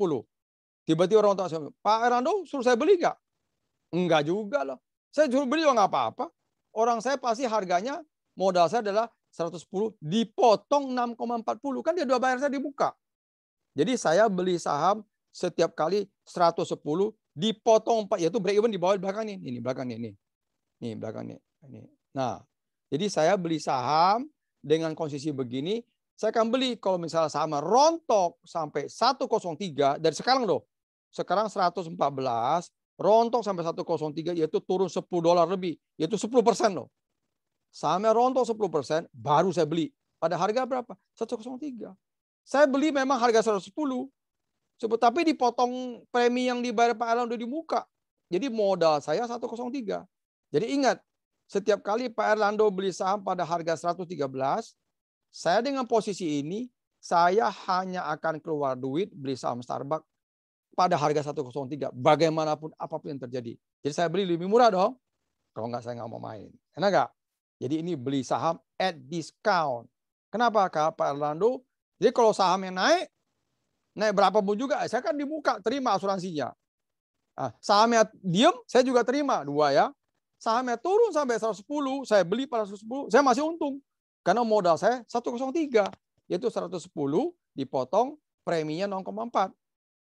Tiba-tiba orang tanya, Pak Erando suruh saya beli nggak? Enggak juga loh. Saya suruh beli juga apa-apa. Orang saya pasti harganya, modal saya adalah 110 dipotong 6,40. Kan dia dua bayar saya dibuka. Jadi saya beli saham setiap kali 110 dipotong 4 yaitu break even di bawah belakang ini ini belakang ini ini belakang ini nah jadi saya beli saham dengan konsisi begini saya akan beli kalau misalnya sama rontok sampai 103 dari sekarang loh. Sekarang 114, rontok sampai 103 yaitu turun 10 dolar lebih, yaitu 10 persen loh. Sama rontok 10 persen, baru saya beli. Pada harga berapa? 103. Saya beli memang harga 110. Sebut tapi dipotong premi yang dibayar Pak Elon udah di muka. Jadi modal saya 103. Jadi ingat, setiap kali Pak Erlando beli saham pada harga 113, saya dengan posisi ini, saya hanya akan keluar duit beli saham Starbucks pada harga 103. Bagaimanapun apapun yang terjadi. Jadi saya beli lebih murah dong. Kalau nggak saya nggak mau main. Enak nggak? Jadi ini beli saham at discount. Kenapa Kak Pak Erlando? Jadi kalau sahamnya yang naik, naik pun juga, saya kan dibuka terima asuransinya. Nah, sahamnya diem, saya juga terima dua ya. Sahamnya turun sampai 110, saya beli pada 110, saya masih untung. Karena modal saya 103, yaitu 110 dipotong preminya 0,4.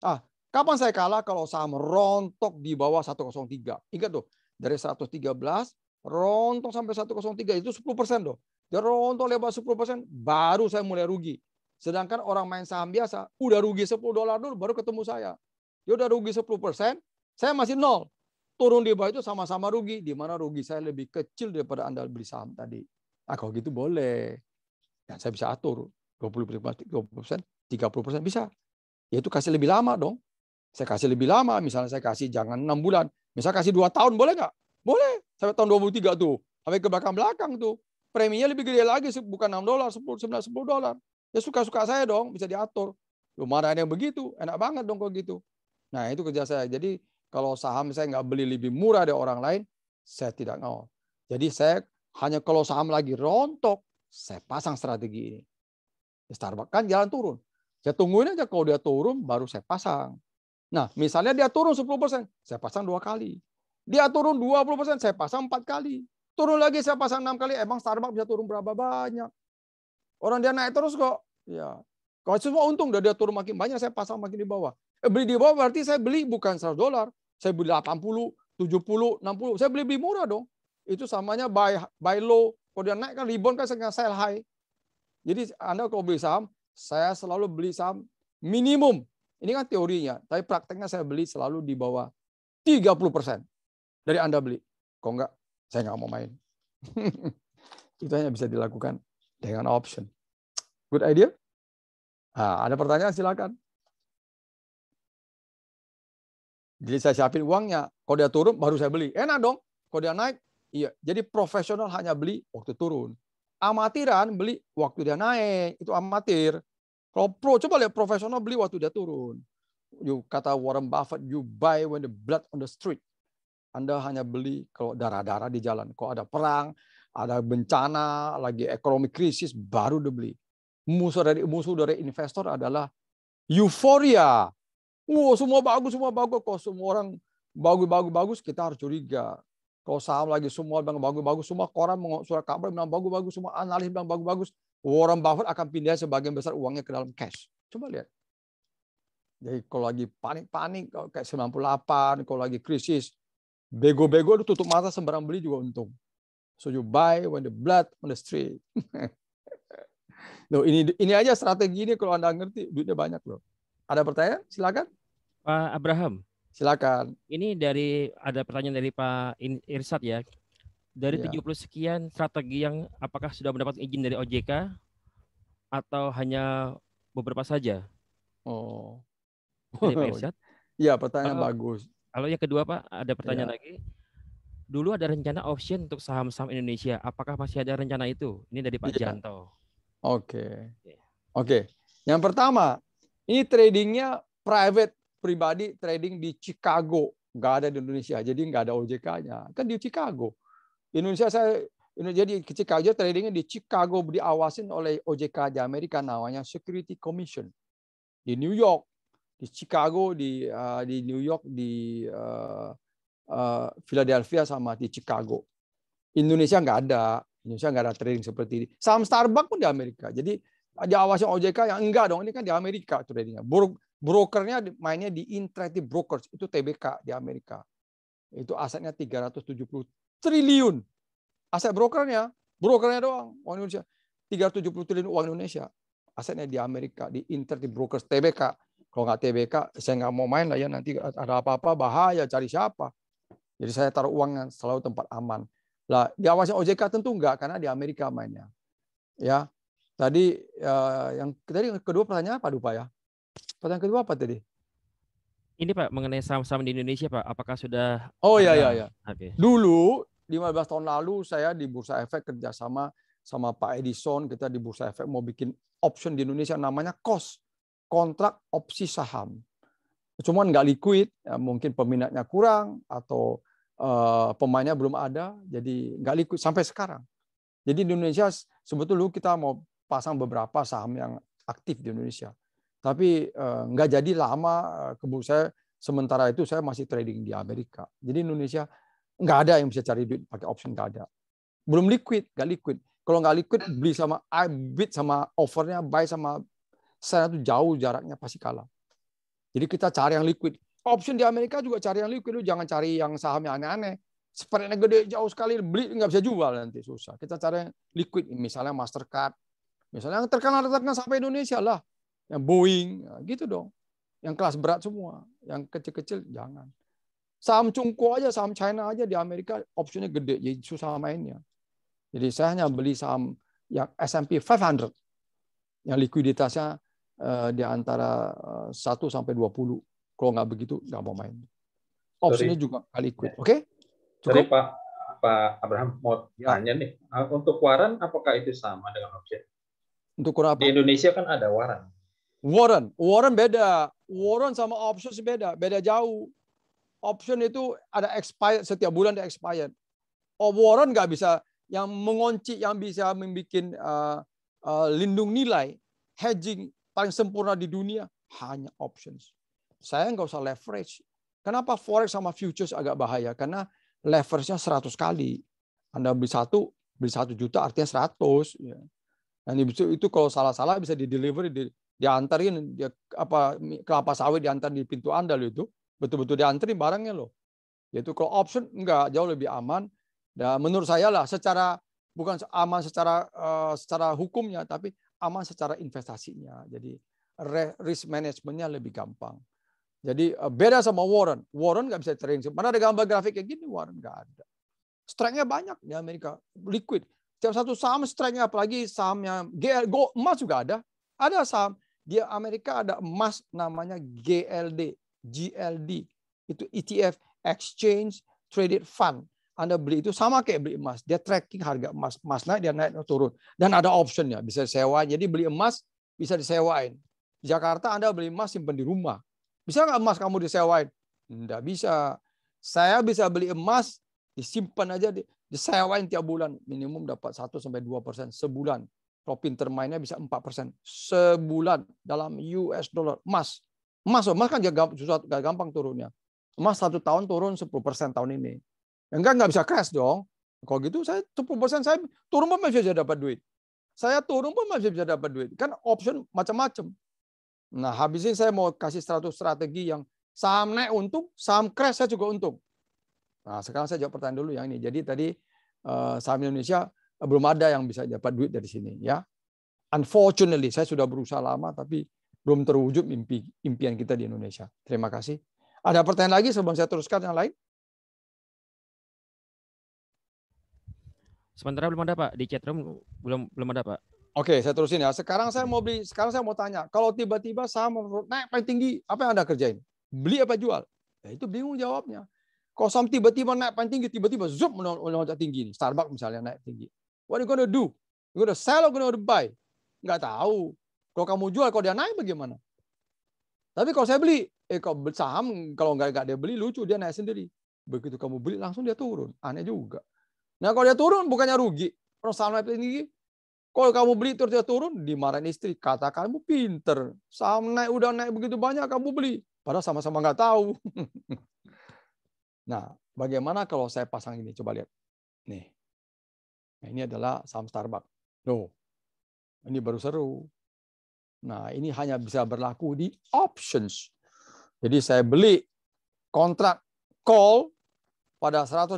Ah, kapan saya kalah kalau saham rontok di bawah 103? Ingat tuh, dari 113 rontok sampai 103 itu 10 persen tuh. Dia rontok lebar 10 persen, baru saya mulai rugi. Sedangkan orang main saham biasa, udah rugi 10 dolar dulu baru ketemu saya. Dia ya udah rugi 10 persen, saya masih nol. Turun di bawah itu sama-sama rugi. Di mana rugi saya lebih kecil daripada Anda beli saham tadi ah kalau gitu boleh. Dan saya bisa atur 20 persen, 30 persen bisa. Ya itu kasih lebih lama dong. Saya kasih lebih lama, misalnya saya kasih jangan enam bulan, misalnya kasih dua tahun boleh nggak? Boleh. Sampai tahun 23 tuh, sampai ke belakang-belakang tuh. Preminya lebih gede lagi, bukan 6 dolar, 10, 9, 10 dolar. Ya suka-suka saya dong, bisa diatur. Lumayan yang begitu, enak banget dong kalau gitu. Nah itu kerja saya. Jadi kalau saham saya nggak beli lebih murah dari orang lain, saya tidak mau. Jadi saya hanya kalau saham lagi rontok, saya pasang strategi ini. Starbucks kan jalan turun. Saya tungguin aja kalau dia turun, baru saya pasang. Nah, misalnya dia turun 10 persen, saya pasang dua kali. Dia turun 20 persen, saya pasang empat kali. Turun lagi, saya pasang enam kali. Emang Starbucks bisa turun berapa banyak? Orang dia naik terus kok. Ya, kalau semua untung, dia turun makin banyak, saya pasang makin di bawah. Eh, beli di bawah berarti saya beli bukan 100 dolar. Saya beli 80, 70, 60. Saya beli-beli murah dong itu samanya buy, buy low. Kalau dia naik kan rebound kan sell high. Jadi Anda kalau beli saham, saya selalu beli saham minimum. Ini kan teorinya, tapi prakteknya saya beli selalu di bawah 30% dari Anda beli. kok enggak, saya nggak mau main. itu hanya bisa dilakukan dengan option. Good idea? Nah, ada pertanyaan silakan. Jadi saya siapin uangnya. Kalau dia turun baru saya beli. Enak dong. Kalau dia naik Iya, jadi profesional hanya beli waktu turun. Amatiran beli waktu dia naik, itu amatir. Kalau pro, coba lihat profesional beli waktu dia turun. You kata Warren Buffett, you buy when the blood on the street. Anda hanya beli kalau darah-darah di jalan. Kalau ada perang, ada bencana, lagi ekonomi krisis, baru dibeli. Musuh dari musuh dari investor adalah euforia. Wow, semua bagus, semua bagus. Kok semua orang bagus, bagus, bagus, kita harus curiga. Kalau saham lagi semua bilang bagus-bagus, semua koran surat kabar bilang bagus-bagus, semua analis bilang bagus-bagus. Warren Buffett akan pindah sebagian besar uangnya ke dalam cash. Coba lihat. Jadi kalau lagi panik-panik, kayak 98, kalau lagi krisis, bego-bego itu tutup mata sembarang beli juga untung. So you buy when the blood on the street. loh, ini ini aja strategi ini kalau Anda ngerti, duitnya banyak loh. Ada pertanyaan? Silakan. Pak Abraham, Silakan. Ini dari ada pertanyaan dari Pak Irsat ya. Dari ya. 70 sekian strategi yang apakah sudah mendapat izin dari OJK atau hanya beberapa saja? Oh. Dari Pak Irsat. ya pertanyaan kalau, bagus. Kalau yang kedua Pak, ada pertanyaan ya. lagi. Dulu ada rencana option untuk saham-saham Indonesia. Apakah masih ada rencana itu? Ini dari Pak ya. Janto. Oke. Okay. Iya. Oke. Okay. Yang pertama, ini tradingnya private pribadi trading di Chicago, nggak ada di Indonesia, jadi nggak ada OJK-nya. Kan di Chicago. Indonesia saya jadi ke Chicago tradingnya di Chicago diawasin oleh OJK di Amerika namanya Security Commission. Di New York, di Chicago, di uh, di New York, di uh, uh, Philadelphia sama di Chicago. Indonesia nggak ada, Indonesia nggak ada trading seperti ini. Saham Starbucks pun di Amerika. Jadi ada awasan OJK yang enggak dong, ini kan di Amerika tradingnya. Buruk Brokernya mainnya di Interactive Brokers, itu TBK di Amerika. Itu asetnya 370 triliun. Aset brokernya, brokernya doang uang Indonesia. 370 triliun uang Indonesia. Asetnya di Amerika, di Interactive Brokers TBK. Kalau nggak TBK, saya nggak mau main lah ya. Nanti ada apa-apa, bahaya, cari siapa. Jadi saya taruh uangnya selalu tempat aman. Lah, diawasi OJK tentu enggak, karena di Amerika mainnya. Ya, Tadi eh, yang tadi kedua pertanyaan apa Dupa ya? Pertanyaan kedua apa tadi? Ini Pak mengenai saham-saham di Indonesia Pak, apakah sudah Oh iya iya iya. Okay. Dulu 15 tahun lalu saya di Bursa Efek kerjasama sama Pak Edison kita di Bursa Efek mau bikin option di Indonesia namanya KOS kontrak opsi saham. Cuman nggak liquid, ya mungkin peminatnya kurang atau uh, pemainnya belum ada, jadi nggak liquid sampai sekarang. Jadi di Indonesia sebetulnya kita mau pasang beberapa saham yang aktif di Indonesia tapi eh, nggak jadi lama eh, keburu saya sementara itu saya masih trading di Amerika. Jadi Indonesia nggak ada yang bisa cari duit pakai option nggak ada. Belum liquid, nggak liquid. Kalau nggak liquid beli sama ah, bid sama offernya buy sama saya itu jauh jaraknya pasti kalah. Jadi kita cari yang liquid. Option di Amerika juga cari yang liquid, lu jangan cari yang saham yang aneh-aneh. Spreadnya gede jauh sekali beli nggak bisa jual nanti susah. Kita cari yang liquid, misalnya Mastercard, misalnya yang terkenal terkenal sampai Indonesia lah yang Boeing, ya, gitu dong. Yang kelas berat semua, yang kecil-kecil jangan. Saham Cungko aja, saham China aja di Amerika opsinya gede, jadi susah mainnya. Jadi saya hanya beli saham yang S&P 500 yang likuiditasnya eh, di antara 1 eh, sampai 20. Kalau nggak begitu nggak mau main. Opsinya juga kali liquid. Ya. Oke? Okay? Cukup? Pak Pak Abraham mau ya. tanya nih. Untuk waran apakah itu sama dengan opsi? Untuk apa? Di Indonesia kan ada waran. Warren, Warren beda. Warren sama option beda, beda jauh. Option itu ada expired setiap bulan ada expired. Oh, Warren nggak bisa yang mengunci yang bisa membuat uh, uh, lindung nilai hedging paling sempurna di dunia hanya options. Saya nggak usah leverage. Kenapa forex sama futures agak bahaya? Karena leverage-nya 100 kali. Anda beli satu, beli satu juta artinya 100. Ya. Dan itu, itu kalau salah-salah bisa di delivery di diantarin dia, apa kelapa sawit diantar di pintu Anda lo itu. Betul-betul diantarin barangnya lo Yaitu kalau option enggak jauh lebih aman. Dan menurut saya lah secara bukan aman secara eh, secara hukumnya tapi aman secara investasinya. Jadi risk managementnya lebih gampang. Jadi eh, beda sama Warren. Warren nggak bisa trading. Mana ada gambar grafik kayak gini Warren nggak ada. strengthnya banyak di Amerika, liquid. Tiap satu saham strengthnya apalagi sahamnya GL, Go, emas juga ada. Ada saham di Amerika ada emas namanya GLD, GLD. Itu ETF Exchange Traded Fund. Anda beli itu sama kayak beli emas. Dia tracking harga emas. Emas naik, dia naik, turun. Dan ada option ya, bisa disewain. Jadi beli emas bisa disewain. Di Jakarta Anda beli emas simpan di rumah. Bisa nggak emas kamu disewain? Nggak bisa. Saya bisa beli emas, disimpan aja, disewain tiap bulan. Minimum dapat 1-2 persen sebulan. Kalau pinter mainnya bisa 4% sebulan dalam US dollar. Emas. Emas, emas oh, kan gak gampang, turunnya. Emas satu tahun turun 10% tahun ini. Ya enggak, nggak bisa crash dong. Kalau gitu saya 10% saya turun pun masih bisa dapat duit. Saya turun pun masih bisa dapat duit. Kan option macam-macam. Nah, habis ini saya mau kasih 100 strategi yang saham naik untung, saham crash saya juga untung. Nah, sekarang saya jawab pertanyaan dulu yang ini. Jadi tadi eh, saham Indonesia belum ada yang bisa dapat duit dari sini ya. Unfortunately, saya sudah berusaha lama tapi belum terwujud mimpi impian kita di Indonesia. Terima kasih. Ada pertanyaan lagi sebelum saya teruskan yang lain? Sementara belum ada Pak di chatroom belum belum ada Pak. Oke, saya terusin ya. Sekarang saya mau beli, sekarang saya mau tanya, kalau tiba-tiba saham naik paling tinggi, apa yang Anda kerjain? Beli apa jual? Ya, itu bingung jawabnya. Kalau saham tiba-tiba naik paling tinggi, tiba-tiba zup menonjol tinggi Starbucks misalnya naik tinggi. What are you going do? You going sell or going to buy? Nggak tahu. Kalau kamu jual, kalau dia naik bagaimana? Tapi kalau saya beli, eh kalau saham kalau nggak nggak dia beli lucu dia naik sendiri. Begitu kamu beli langsung dia turun. Aneh juga. Nah kalau dia turun bukannya rugi. Kalau saham naik tinggi, kalau kamu beli terus dia turun, dimarahin istri. Kata kamu pinter. Saham naik udah naik begitu banyak kamu beli. Padahal sama-sama nggak tahu. nah, bagaimana kalau saya pasang ini? Coba lihat. Nih, Nah, ini adalah saham Starbucks. Loh, ini baru seru. Nah, ini hanya bisa berlaku di options. Jadi saya beli kontrak call pada 115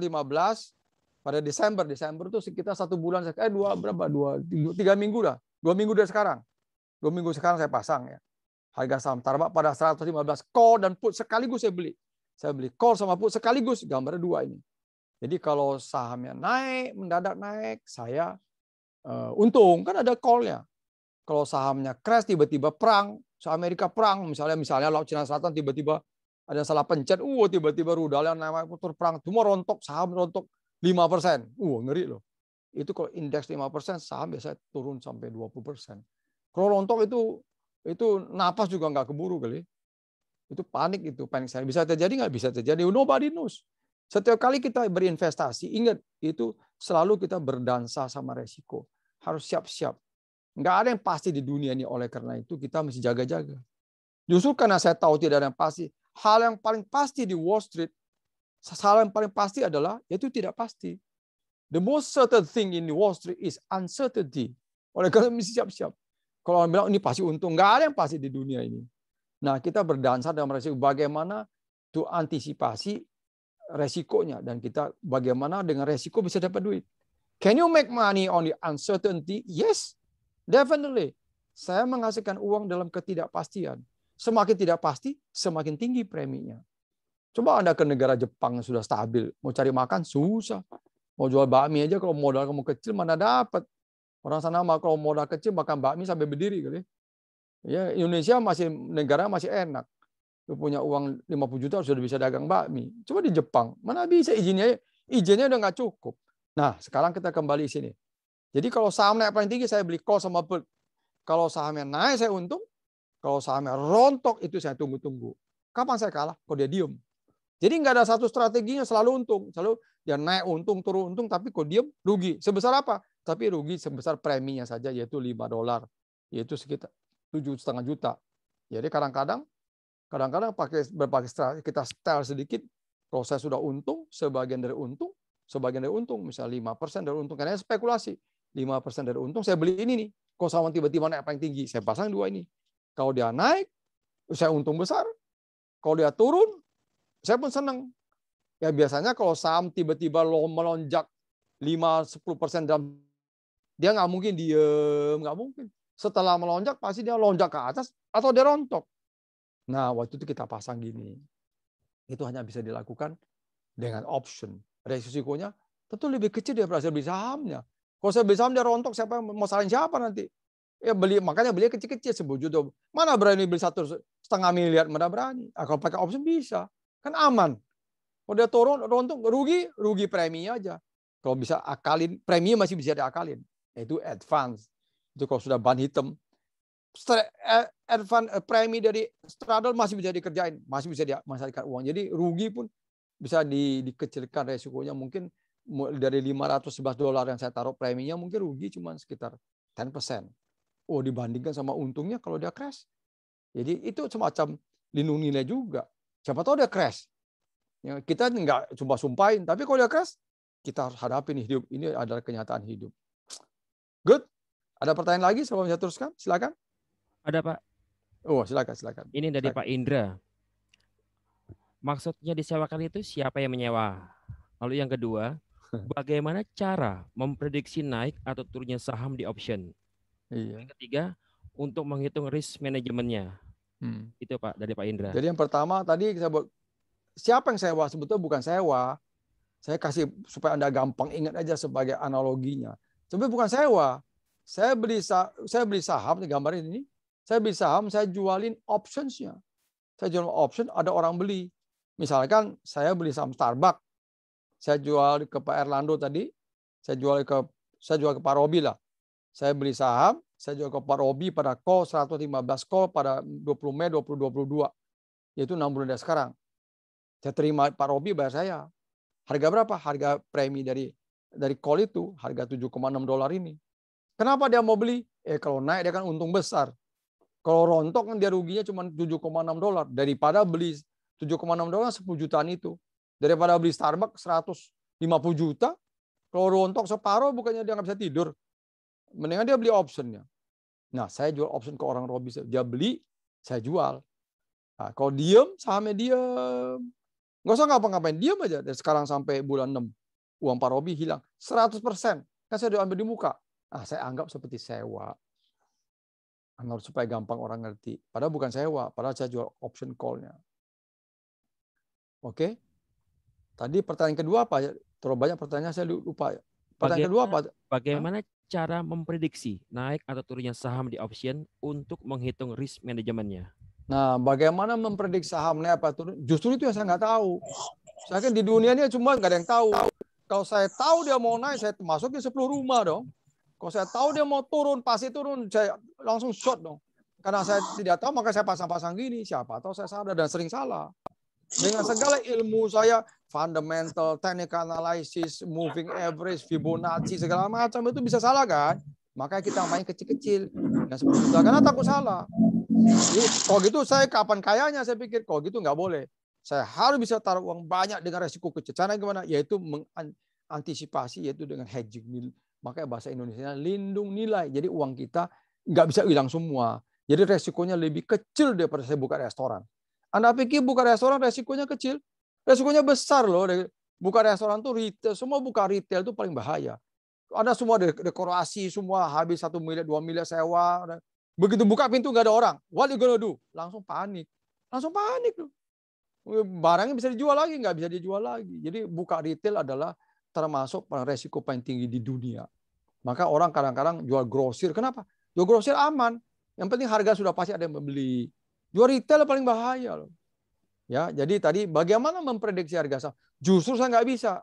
pada Desember. Desember itu sekitar satu bulan, eh dua berapa? Dua, tiga minggu dah. Dua minggu dari sekarang. Dua minggu sekarang saya pasang ya. Harga saham Starbucks pada 115 call dan put sekaligus saya beli. Saya beli call sama put sekaligus. Gambarnya dua ini. Jadi kalau sahamnya naik, mendadak naik, saya uh, untung kan ada call-nya. Kalau sahamnya crash tiba-tiba perang, Amerika perang misalnya misalnya laut Cina Selatan tiba-tiba ada salah pencet, uh tiba-tiba rudalnya nama motor perang, semua rontok, saham rontok 5%. Uh ngeri loh. Itu kalau indeks 5% saham biasanya turun sampai 20%. Kalau rontok itu itu napas juga nggak keburu kali. Itu panik itu, panik saya bisa terjadi nggak bisa terjadi. Nobody knows. Setiap kali kita berinvestasi, ingat itu selalu kita berdansa sama resiko. Harus siap-siap. Nggak ada yang pasti di dunia ini. Oleh karena itu kita mesti jaga-jaga. Justru karena saya tahu tidak ada yang pasti. Hal yang paling pasti di Wall Street, hal yang paling pasti adalah yaitu tidak pasti. The most certain thing in Wall Street is uncertainty. Oleh karena itu mesti siap-siap. Kalau orang bilang ini pasti untung, enggak ada yang pasti di dunia ini. Nah kita berdansa dalam resiko bagaimana to antisipasi resikonya dan kita bagaimana dengan resiko bisa dapat duit. Can you make money on the uncertainty? Yes, definitely. Saya menghasilkan uang dalam ketidakpastian. Semakin tidak pasti, semakin tinggi preminya. Coba Anda ke negara Jepang yang sudah stabil, mau cari makan susah. Mau jual bakmi aja kalau modal kamu kecil mana dapat. Orang sana mah kalau modal kecil makan bakmi sampai berdiri kali. Ya, Indonesia masih negara masih enak lu punya uang 50 juta sudah bisa dagang bakmi. Coba di Jepang, mana bisa izinnya? Ya, izinnya udah nggak cukup. Nah, sekarang kita kembali sini. Jadi kalau saham naik paling tinggi saya beli call sama put. Kalau sahamnya naik saya untung, kalau sahamnya rontok itu saya tunggu-tunggu. Kapan saya kalah? Kalau dia diem. Jadi nggak ada satu strateginya selalu untung. Selalu dia ya naik untung, turun untung, tapi kok diem rugi. Sebesar apa? Tapi rugi sebesar preminya saja yaitu 5 dolar. Yaitu sekitar 7,5 juta. Jadi kadang-kadang Kadang-kadang pakai berbagai strategi kita style sedikit, kalau saya sudah untung, sebagian dari untung, sebagian dari untung, misal 5% dari untung, karena spekulasi. 5% dari untung, saya beli ini nih. Kalau saham tiba-tiba naik paling tinggi, saya pasang dua ini. Kalau dia naik, saya untung besar. Kalau dia turun, saya pun senang. Ya biasanya kalau saham tiba-tiba melonjak 5 persen dalam dia nggak mungkin diem, nggak mungkin. Setelah melonjak pasti dia lonjak ke atas atau dia rontok. Nah, waktu itu kita pasang gini. Itu hanya bisa dilakukan dengan option. Resikonya tentu lebih kecil dia berhasil beli sahamnya. Kalau saya beli saham dia rontok, siapa yang mau saling siapa nanti? Ya beli, makanya beli kecil-kecil sebut juta. Mana berani beli satu setengah miliar? Mana berani? Nah, kalau pakai option bisa, kan aman. Kalau dia turun rontok rugi, rugi premi aja. Kalau bisa akalin, premi masih bisa diakalin. Itu advance. Itu kalau sudah ban hitam, advance eh, premi dari straddle masih bisa dikerjain, masih bisa dimanfaatkan uang. Jadi rugi pun bisa di, dikecilkan resikonya mungkin dari 511 dolar yang saya taruh preminya mungkin rugi cuma sekitar 10%. Oh, dibandingkan sama untungnya kalau dia crash. Jadi itu semacam lindung nilai juga. Siapa tahu dia crash. Ya, kita nggak coba sumpahin tapi kalau dia crash, kita harus hadapi nih hidup. Ini adalah kenyataan hidup. Good. Ada pertanyaan lagi sebelum saya teruskan? Silakan. Ada Pak. Oh silakan silakan. Ini dari silakan. Pak Indra. Maksudnya disewakan itu siapa yang menyewa? Lalu yang kedua, bagaimana cara memprediksi naik atau turunnya saham di option? Iya. Yang ketiga, untuk menghitung risk manajemennya. Hmm. Itu Pak dari Pak Indra. Jadi yang pertama tadi saya buat siapa yang sewa sebetulnya bukan sewa. Saya kasih supaya Anda gampang ingat aja sebagai analoginya. Sebetulnya bukan sewa. Saya beli saya beli saham di gambar ini saya beli saham, saya jualin optionsnya. Saya jual option, ada orang beli. Misalkan saya beli saham Starbucks, saya jual ke Pak Erlando tadi, saya jual ke saya jual ke Pak Robi lah. Saya beli saham, saya jual ke Pak Robi pada call 115 call pada 20 Mei 2022. Yaitu 6 bulan dari sekarang. Saya terima Pak Robi bayar saya. Harga berapa? Harga premi dari dari call itu harga 7,6 dolar ini. Kenapa dia mau beli? Eh kalau naik dia kan untung besar. Kalau rontok kan dia ruginya cuma 7,6 dolar daripada beli 7,6 dolar 10 jutaan itu. Daripada beli Starbucks 150 juta, kalau rontok separuh bukannya dia nggak bisa tidur. Mendingan dia beli optionnya. Nah, saya jual option ke orang Robi. Dia beli, saya jual. Nah, kalau diem, sahamnya diem. Nggak usah ngapa-ngapain, diem aja. Dari sekarang sampai bulan 6, uang Pak Robi hilang. 100%. Kan saya udah ambil di muka. Ah saya anggap seperti sewa. Harus supaya gampang orang ngerti. Padahal bukan sewa, padahal saya jual option call-nya. Oke? Tadi pertanyaan kedua apa? Terlalu banyak pertanyaan saya lupa. Pertanyaan bagaimana, kedua apa? Bagaimana cara memprediksi naik atau turunnya saham di option untuk menghitung risk manajemennya? Nah, bagaimana memprediksi saham naik apa turun? Justru itu yang saya nggak tahu. Saya kan di dunia ini cuma nggak ada yang tahu. Kalau saya tahu dia mau naik, saya masukin 10 rumah dong. Kalau saya tahu dia mau turun, pasti turun, saya langsung shot dong. Karena saya tidak tahu, maka saya pasang-pasang gini. Siapa tahu saya sadar dan sering salah. Dengan segala ilmu saya, fundamental, technical analysis, moving average, Fibonacci, segala macam itu bisa salah kan? Makanya kita main kecil-kecil. Nah, sebetulnya Karena takut salah. Jadi, kalau gitu saya kapan kayanya saya pikir, kalau gitu nggak boleh. Saya harus bisa taruh uang banyak dengan resiko kecil. Cara gimana? Yaitu mengantisipasi, yaitu dengan hedging Makanya bahasa Indonesia lindung nilai. Jadi uang kita nggak bisa hilang semua. Jadi resikonya lebih kecil daripada saya buka restoran. Anda pikir buka restoran resikonya kecil? Resikonya besar loh. Buka restoran tuh retail, semua buka retail itu paling bahaya. Anda semua dekorasi, semua habis satu miliar, dua miliar sewa. Begitu buka pintu nggak ada orang. What you gonna do? Langsung panik. Langsung panik loh. Barangnya bisa dijual lagi, nggak bisa dijual lagi. Jadi buka retail adalah termasuk resiko paling tinggi di dunia. Maka orang kadang-kadang jual grosir. Kenapa? Jual grosir aman. Yang penting harga sudah pasti ada yang membeli. Jual retail paling bahaya loh. Ya, jadi tadi bagaimana memprediksi harga saham? Justru saya nggak bisa.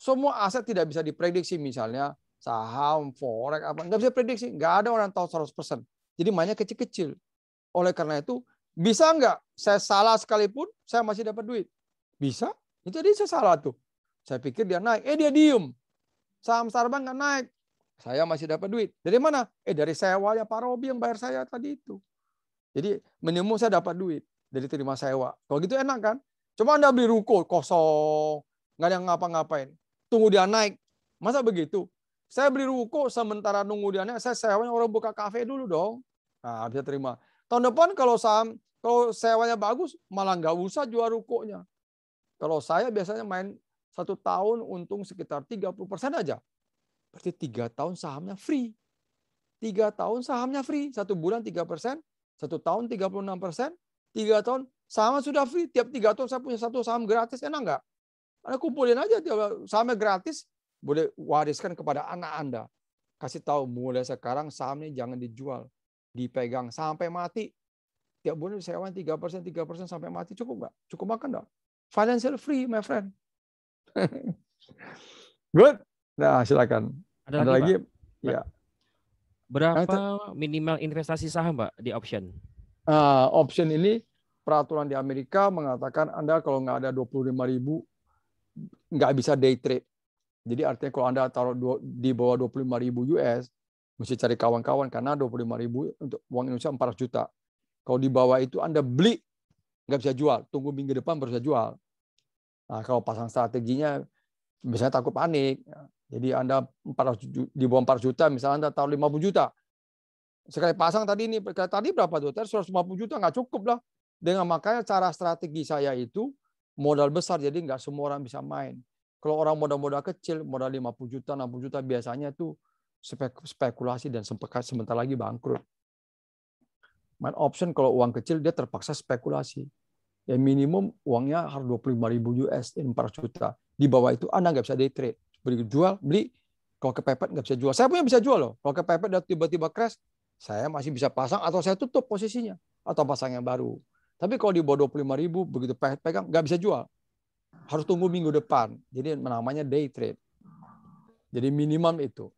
Semua aset tidak bisa diprediksi. Misalnya saham, forex, apa nggak bisa prediksi. Nggak ada orang tahu 100%. Jadi mainnya kecil-kecil. Oleh karena itu, bisa nggak saya salah sekalipun, saya masih dapat duit? Bisa. Jadi saya salah tuh. Saya pikir dia naik. Eh dia diem. Saham Starbank nggak naik. Saya masih dapat duit. Dari mana? Eh dari sewa ya Pak Robi yang bayar saya tadi itu. Jadi minimum saya dapat duit dari terima sewa. Kalau gitu enak kan? cuma Anda beli ruko kosong, nggak ada yang ngapa-ngapain. Tunggu dia naik. Masa begitu? Saya beli ruko sementara nunggu dia naik, saya sewanya orang buka kafe dulu dong. Nah, bisa terima. Tahun depan kalau saham kalau sewanya bagus malah nggak usah jual rukonya. Kalau saya biasanya main satu tahun untung sekitar 30 persen aja. Berarti tiga tahun sahamnya free. Tiga tahun sahamnya free. Satu bulan tiga persen, satu tahun 36 persen, tiga tahun sama sudah free. Tiap tiga tahun saya punya satu saham gratis, enak nggak? Anda kumpulin aja tiap sahamnya gratis, boleh wariskan kepada anak Anda. Kasih tahu mulai sekarang sahamnya jangan dijual, dipegang sampai mati. Tiap bulan tiga persen tiga persen sampai mati cukup nggak? Cukup makan nggak? Financial free, my friend. Good. Nah, silakan. Ada, Ada lagi, lagi? ya. Berapa minimal investasi saham, Pak, di option? Uh, option ini peraturan di Amerika mengatakan Anda kalau nggak ada 25 ribu, nggak bisa day trade. Jadi artinya kalau Anda taruh di bawah 25 ribu US, mesti cari kawan-kawan karena 25 ribu untuk uang Indonesia 400 juta. Kalau di bawah itu Anda beli, nggak bisa jual. Tunggu minggu depan baru bisa jual. Nah, kalau pasang strateginya misalnya takut panik. Jadi Anda 400 di bawah 4 juta, misalnya Anda taruh 50 juta. Sekali pasang tadi ini, tadi berapa tuh? Tadi 150 juta, nggak cukup lah. Dengan makanya cara strategi saya itu modal besar, jadi nggak semua orang bisa main. Kalau orang modal-modal kecil, modal 50 juta, 60 juta, biasanya itu spekulasi dan sebentar lagi bangkrut. Main option kalau uang kecil, dia terpaksa spekulasi ya minimum uangnya harus 25 ribu US in 400 juta. Di bawah itu Anda nggak bisa day trade. Beli jual, beli. Kalau kepepet nggak bisa jual. Saya punya bisa jual loh. Kalau kepepet dan tiba-tiba crash, saya masih bisa pasang atau saya tutup posisinya. Atau pasang yang baru. Tapi kalau di bawah 25 ribu, begitu pegang, nggak bisa jual. Harus tunggu minggu depan. Jadi namanya day trade. Jadi minimum itu.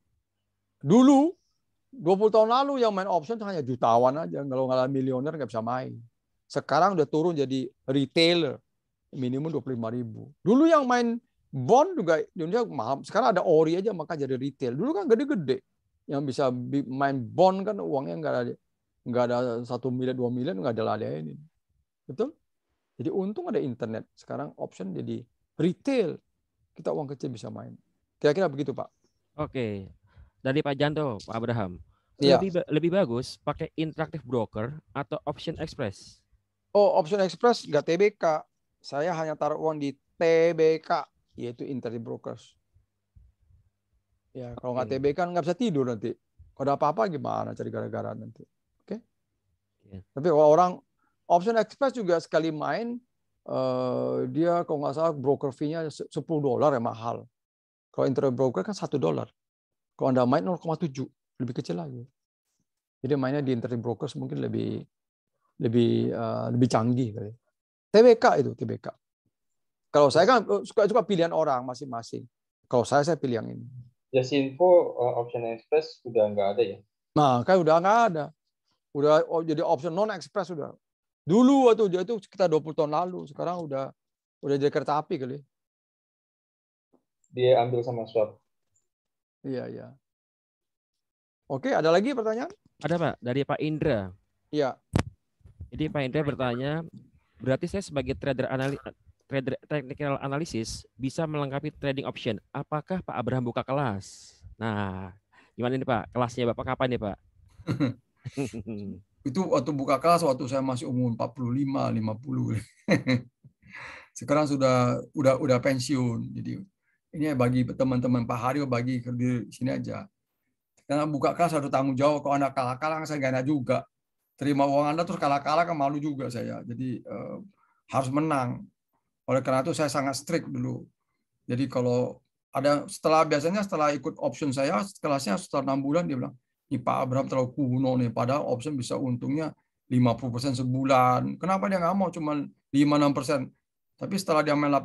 Dulu, 20 tahun lalu yang main option hanya jutawan aja. Kalau nggak milioner nggak bisa main sekarang udah turun jadi retailer minimum dua lima ribu. Dulu yang main bond juga Indonesia mahal. Sekarang ada ori aja maka jadi retail. Dulu kan gede-gede. Yang bisa main bond kan uangnya nggak ada nggak ada satu miliar dua miliar nggak ada ini, Betul? Jadi untung ada internet. Sekarang option jadi retail. Kita uang kecil bisa main. Kira-kira begitu Pak. Oke. Dari Pak Janto, Pak Abraham. Iya. Lebih, ya. ba lebih bagus pakai interactive broker atau option express? Oh, option express nggak TBK. Saya hanya taruh uang di TBK, yaitu Inter Brokers. Ya, kalau nggak TBK kan nggak bisa tidur nanti. Kalau ada apa-apa gimana cari gara-gara nanti. Oke? Okay? Iya. Yeah. Tapi kalau orang option express juga sekali main uh, dia kalau nggak salah broker fee-nya 10 dolar ya mahal. Kalau Inter broker kan satu dolar. Kalau Anda main 0,7, lebih kecil lagi. Jadi mainnya di Inter brokers mungkin lebih lebih uh, lebih canggih kali. TBK itu TBK. Kalau saya kan uh, suka suka pilihan orang masing-masing. Kalau saya saya pilih yang ini. Just ya, info uh, option express sudah nggak ada ya? Nah, kan udah nggak ada. Udah oh, jadi option non express sudah. Dulu waktu itu sekitar 20 tahun lalu, sekarang udah udah jadi kereta api kali. Dia ambil sama swap. Iya, iya. Oke, ada lagi pertanyaan? Ada Pak, dari Pak Indra. Iya. Jadi Pak Indra bertanya, berarti saya sebagai trader anali trader technical analysis bisa melengkapi trading option. Apakah Pak Abraham buka kelas? Nah, gimana ini Pak? Kelasnya Bapak kapan nih Pak? itu waktu buka kelas waktu saya masih umur 45, 50. Sekarang sudah udah udah pensiun. Jadi ini bagi teman-teman Pak Hario bagi di sini aja. Karena buka kelas harus tanggung jawab kalau anak kalah-kalah saya enggak juga terima uang Anda terus kalah-kalah kan malu juga saya. Jadi eh, harus menang. Oleh karena itu saya sangat strict dulu. Jadi kalau ada setelah biasanya setelah ikut option saya kelasnya setelah enam bulan dia bilang ini Pak Abraham terlalu kuno nih padahal option bisa untungnya 50% sebulan kenapa dia nggak mau cuma 5-6% tapi setelah dia main 8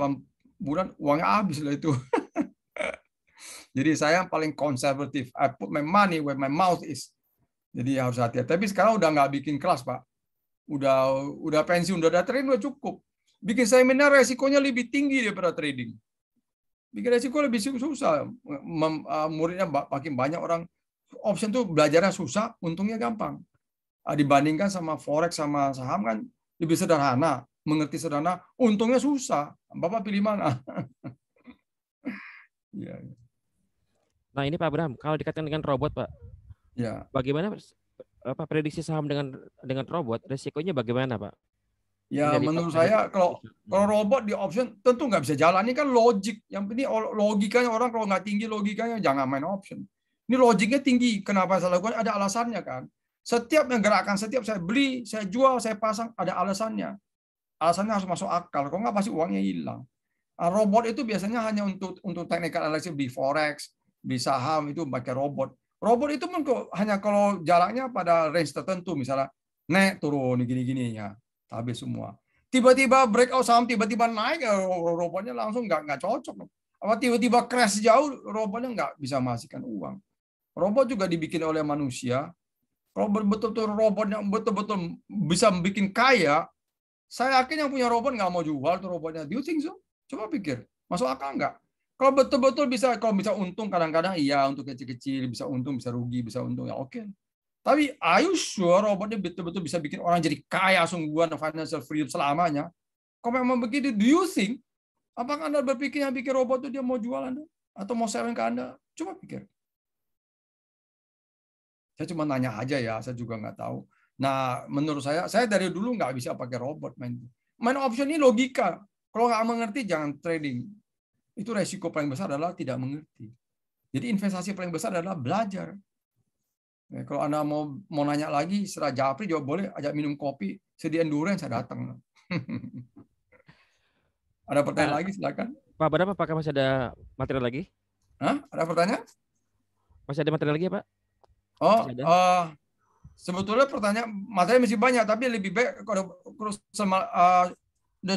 bulan uangnya habis lah itu jadi saya yang paling konservatif I put my money where my mouth is jadi harus hati-hati. Tapi sekarang udah nggak bikin kelas, Pak. Udah udah pensiun, udah ada trading, udah cukup. Bikin seminar resikonya lebih tinggi daripada trading. Bikin resiko lebih susah. Mem, uh, muridnya makin banyak orang. Option tuh belajarnya susah, untungnya gampang. Uh, dibandingkan sama forex sama saham kan lebih sederhana, mengerti sederhana, untungnya susah. Bapak pilih mana? ya, Nah ini Pak Abraham, kalau dikatakan dengan robot Pak, Ya. Bagaimana apa prediksi saham dengan dengan robot resikonya bagaimana pak? Ya Dari menurut saya kalau kalau robot di option tentu nggak bisa jalan ini kan logik yang ini logikanya orang kalau nggak tinggi logikanya jangan main option ini logiknya tinggi kenapa saya lakukan ada alasannya kan setiap yang gerakan setiap saya beli saya jual saya pasang ada alasannya alasannya harus masuk akal kalau nggak pasti uangnya hilang nah, robot itu biasanya hanya untuk untuk teknikal analisis di forex di saham itu pakai robot Robot itu pun kok hanya kalau jaraknya pada range tertentu, misalnya naik turun gini-gini ya, habis semua. Tiba-tiba breakout saham tiba-tiba naik, ya, robotnya langsung nggak nggak cocok. Apa tiba-tiba crash jauh, robotnya nggak bisa menghasilkan uang. Robot juga dibikin oleh manusia. Kalau betul-betul robotnya betul-betul bisa bikin kaya, saya yakin yang punya robot nggak mau jual tuh robotnya. Do you think so? Coba pikir, masuk akal nggak? Kalau betul-betul bisa, kalau bisa untung kadang-kadang iya untuk kecil-kecil bisa untung, bisa rugi, bisa untung ya oke. Okay. Tapi are you sure robotnya betul-betul bisa bikin orang jadi kaya sungguhan financial freedom selamanya? Kalau memang begitu, do you think apakah Anda berpikir yang bikin robot itu dia mau jual Anda atau mau selling ke Anda? Coba pikir. Saya cuma nanya aja ya, saya juga nggak tahu. Nah, menurut saya, saya dari dulu nggak bisa pakai robot main. Main option ini logika. Kalau nggak mengerti, jangan trading itu resiko paling besar adalah tidak mengerti. Jadi investasi paling besar adalah belajar. Ya, kalau Anda mau mau nanya lagi, setelah Japri juga boleh, ajak minum kopi, sedia endurance, saya datang. ada pertanyaan nah, lagi, silakan. Pak Badam, apakah masih ada materi lagi? Hah? Ada pertanyaan? Masih ada materi lagi ya, Pak? Oh, uh, sebetulnya pertanyaan materi masih banyak, tapi lebih baik kalau, kalau sama, uh,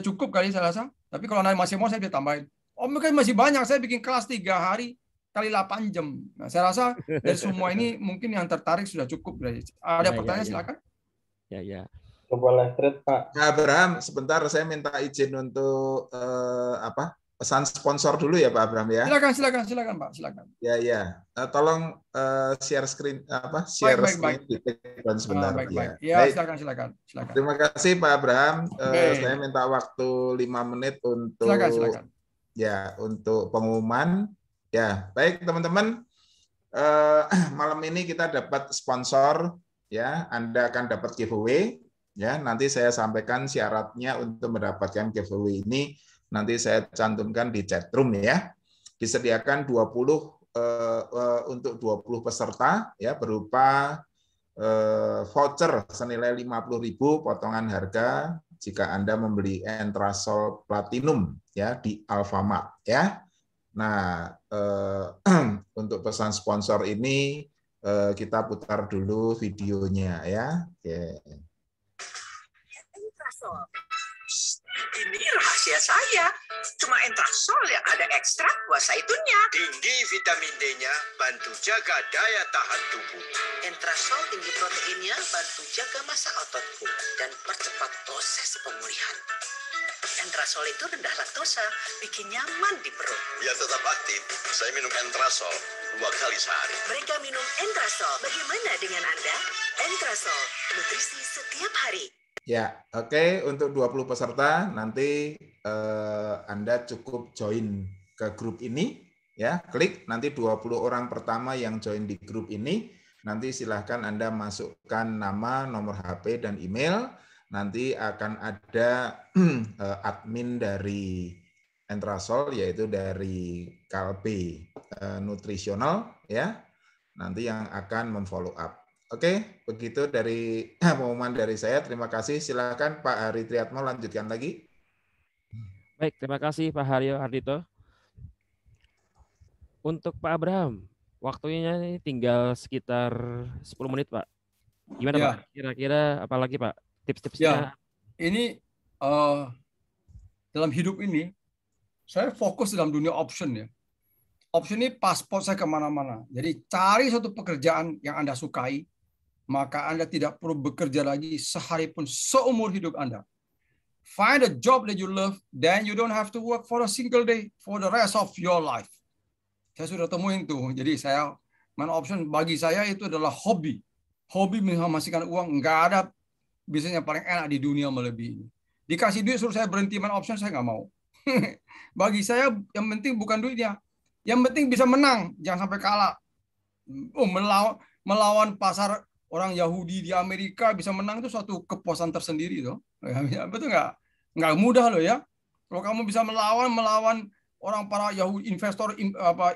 cukup kali saya rasa. Tapi kalau Anda masih mau, saya bisa tambahin. Om oh, mungkin masih banyak. Saya bikin kelas tiga hari kali delapan jam. Nah, saya rasa dari semua ini mungkin yang tertarik sudah cukup. Ada nah, ya, pertanyaan ya, ya. silakan. Ya ya. Coba live Pak. Pak. Ya, Abraham, sebentar saya minta izin untuk eh, apa? pesan sponsor dulu ya Pak Abraham ya. Silakan silakan silakan Pak, silakan. Ya ya. Uh, tolong uh, share screen apa? Share baik, baik, screen baik. baik. sebentar. Ah, baik, ya. baik. Ya, silakan silakan silakan. Terima kasih Pak Abraham. Uh, saya minta waktu lima menit untuk silakan, silakan ya untuk pengumuman ya baik teman-teman eh, malam ini kita dapat sponsor ya Anda akan dapat giveaway ya nanti saya sampaikan syaratnya untuk mendapatkan giveaway ini nanti saya cantumkan di chat room ya disediakan 20 eh, eh, untuk 20 peserta ya berupa eh, voucher senilai 50.000 potongan harga jika Anda membeli Entrasol Platinum ya di Alfamart ya. Nah, eh, untuk pesan sponsor ini eh, kita putar dulu videonya ya. Oke. Okay ini rahasia saya. Cuma entrasol yang ada ekstrak buah saitunnya. Tinggi vitamin D-nya, bantu jaga daya tahan tubuh. Entrasol tinggi proteinnya, bantu jaga masa ototku dan percepat proses pemulihan. Entrasol itu rendah laktosa, bikin nyaman di perut. Biar ya, tetap aktif, saya minum Entrasol dua kali sehari. Mereka minum Entrasol. Bagaimana dengan Anda? Entrasol, nutrisi setiap hari. Ya, oke. Okay. Untuk 20 peserta nanti eh, Anda cukup join ke grup ini ya, klik nanti 20 orang pertama yang join di grup ini nanti silahkan Anda masukkan nama, nomor HP dan email. Nanti akan ada eh, admin dari Entrasol yaitu dari Kalbe eh, Nutrisional ya. Nanti yang akan memfollow up. Oke, begitu dari pengumuman dari saya. Terima kasih. Silakan Pak Hari Triatmo lanjutkan lagi. Baik, terima kasih Pak Haryo Hardito. Untuk Pak Abraham, waktunya ini tinggal sekitar 10 menit, Pak. Gimana ya. Pak? Kira-kira apalagi Pak? Tips-tipsnya? Ya. Ini uh, dalam hidup ini, saya fokus dalam dunia option ya option ini paspor saya kemana-mana. Jadi cari suatu pekerjaan yang Anda sukai, maka Anda tidak perlu bekerja lagi sehari pun seumur hidup Anda. Find a job that you love, then you don't have to work for a single day for the rest of your life. Saya sudah temuin tuh. Jadi saya main option bagi saya itu adalah hobi. Hobi menghasilkan uang nggak ada bisnis yang paling enak di dunia melebihi ini. Dikasih duit suruh saya berhenti main option saya nggak mau. bagi saya yang penting bukan duitnya, yang penting bisa menang, jangan sampai kalah. Oh, melawan melawan pasar orang Yahudi di Amerika bisa menang itu suatu kepuasan tersendiri tuh. Ya, betul nggak? Nggak mudah loh ya. Kalau kamu bisa melawan melawan orang para Yahudi investor apa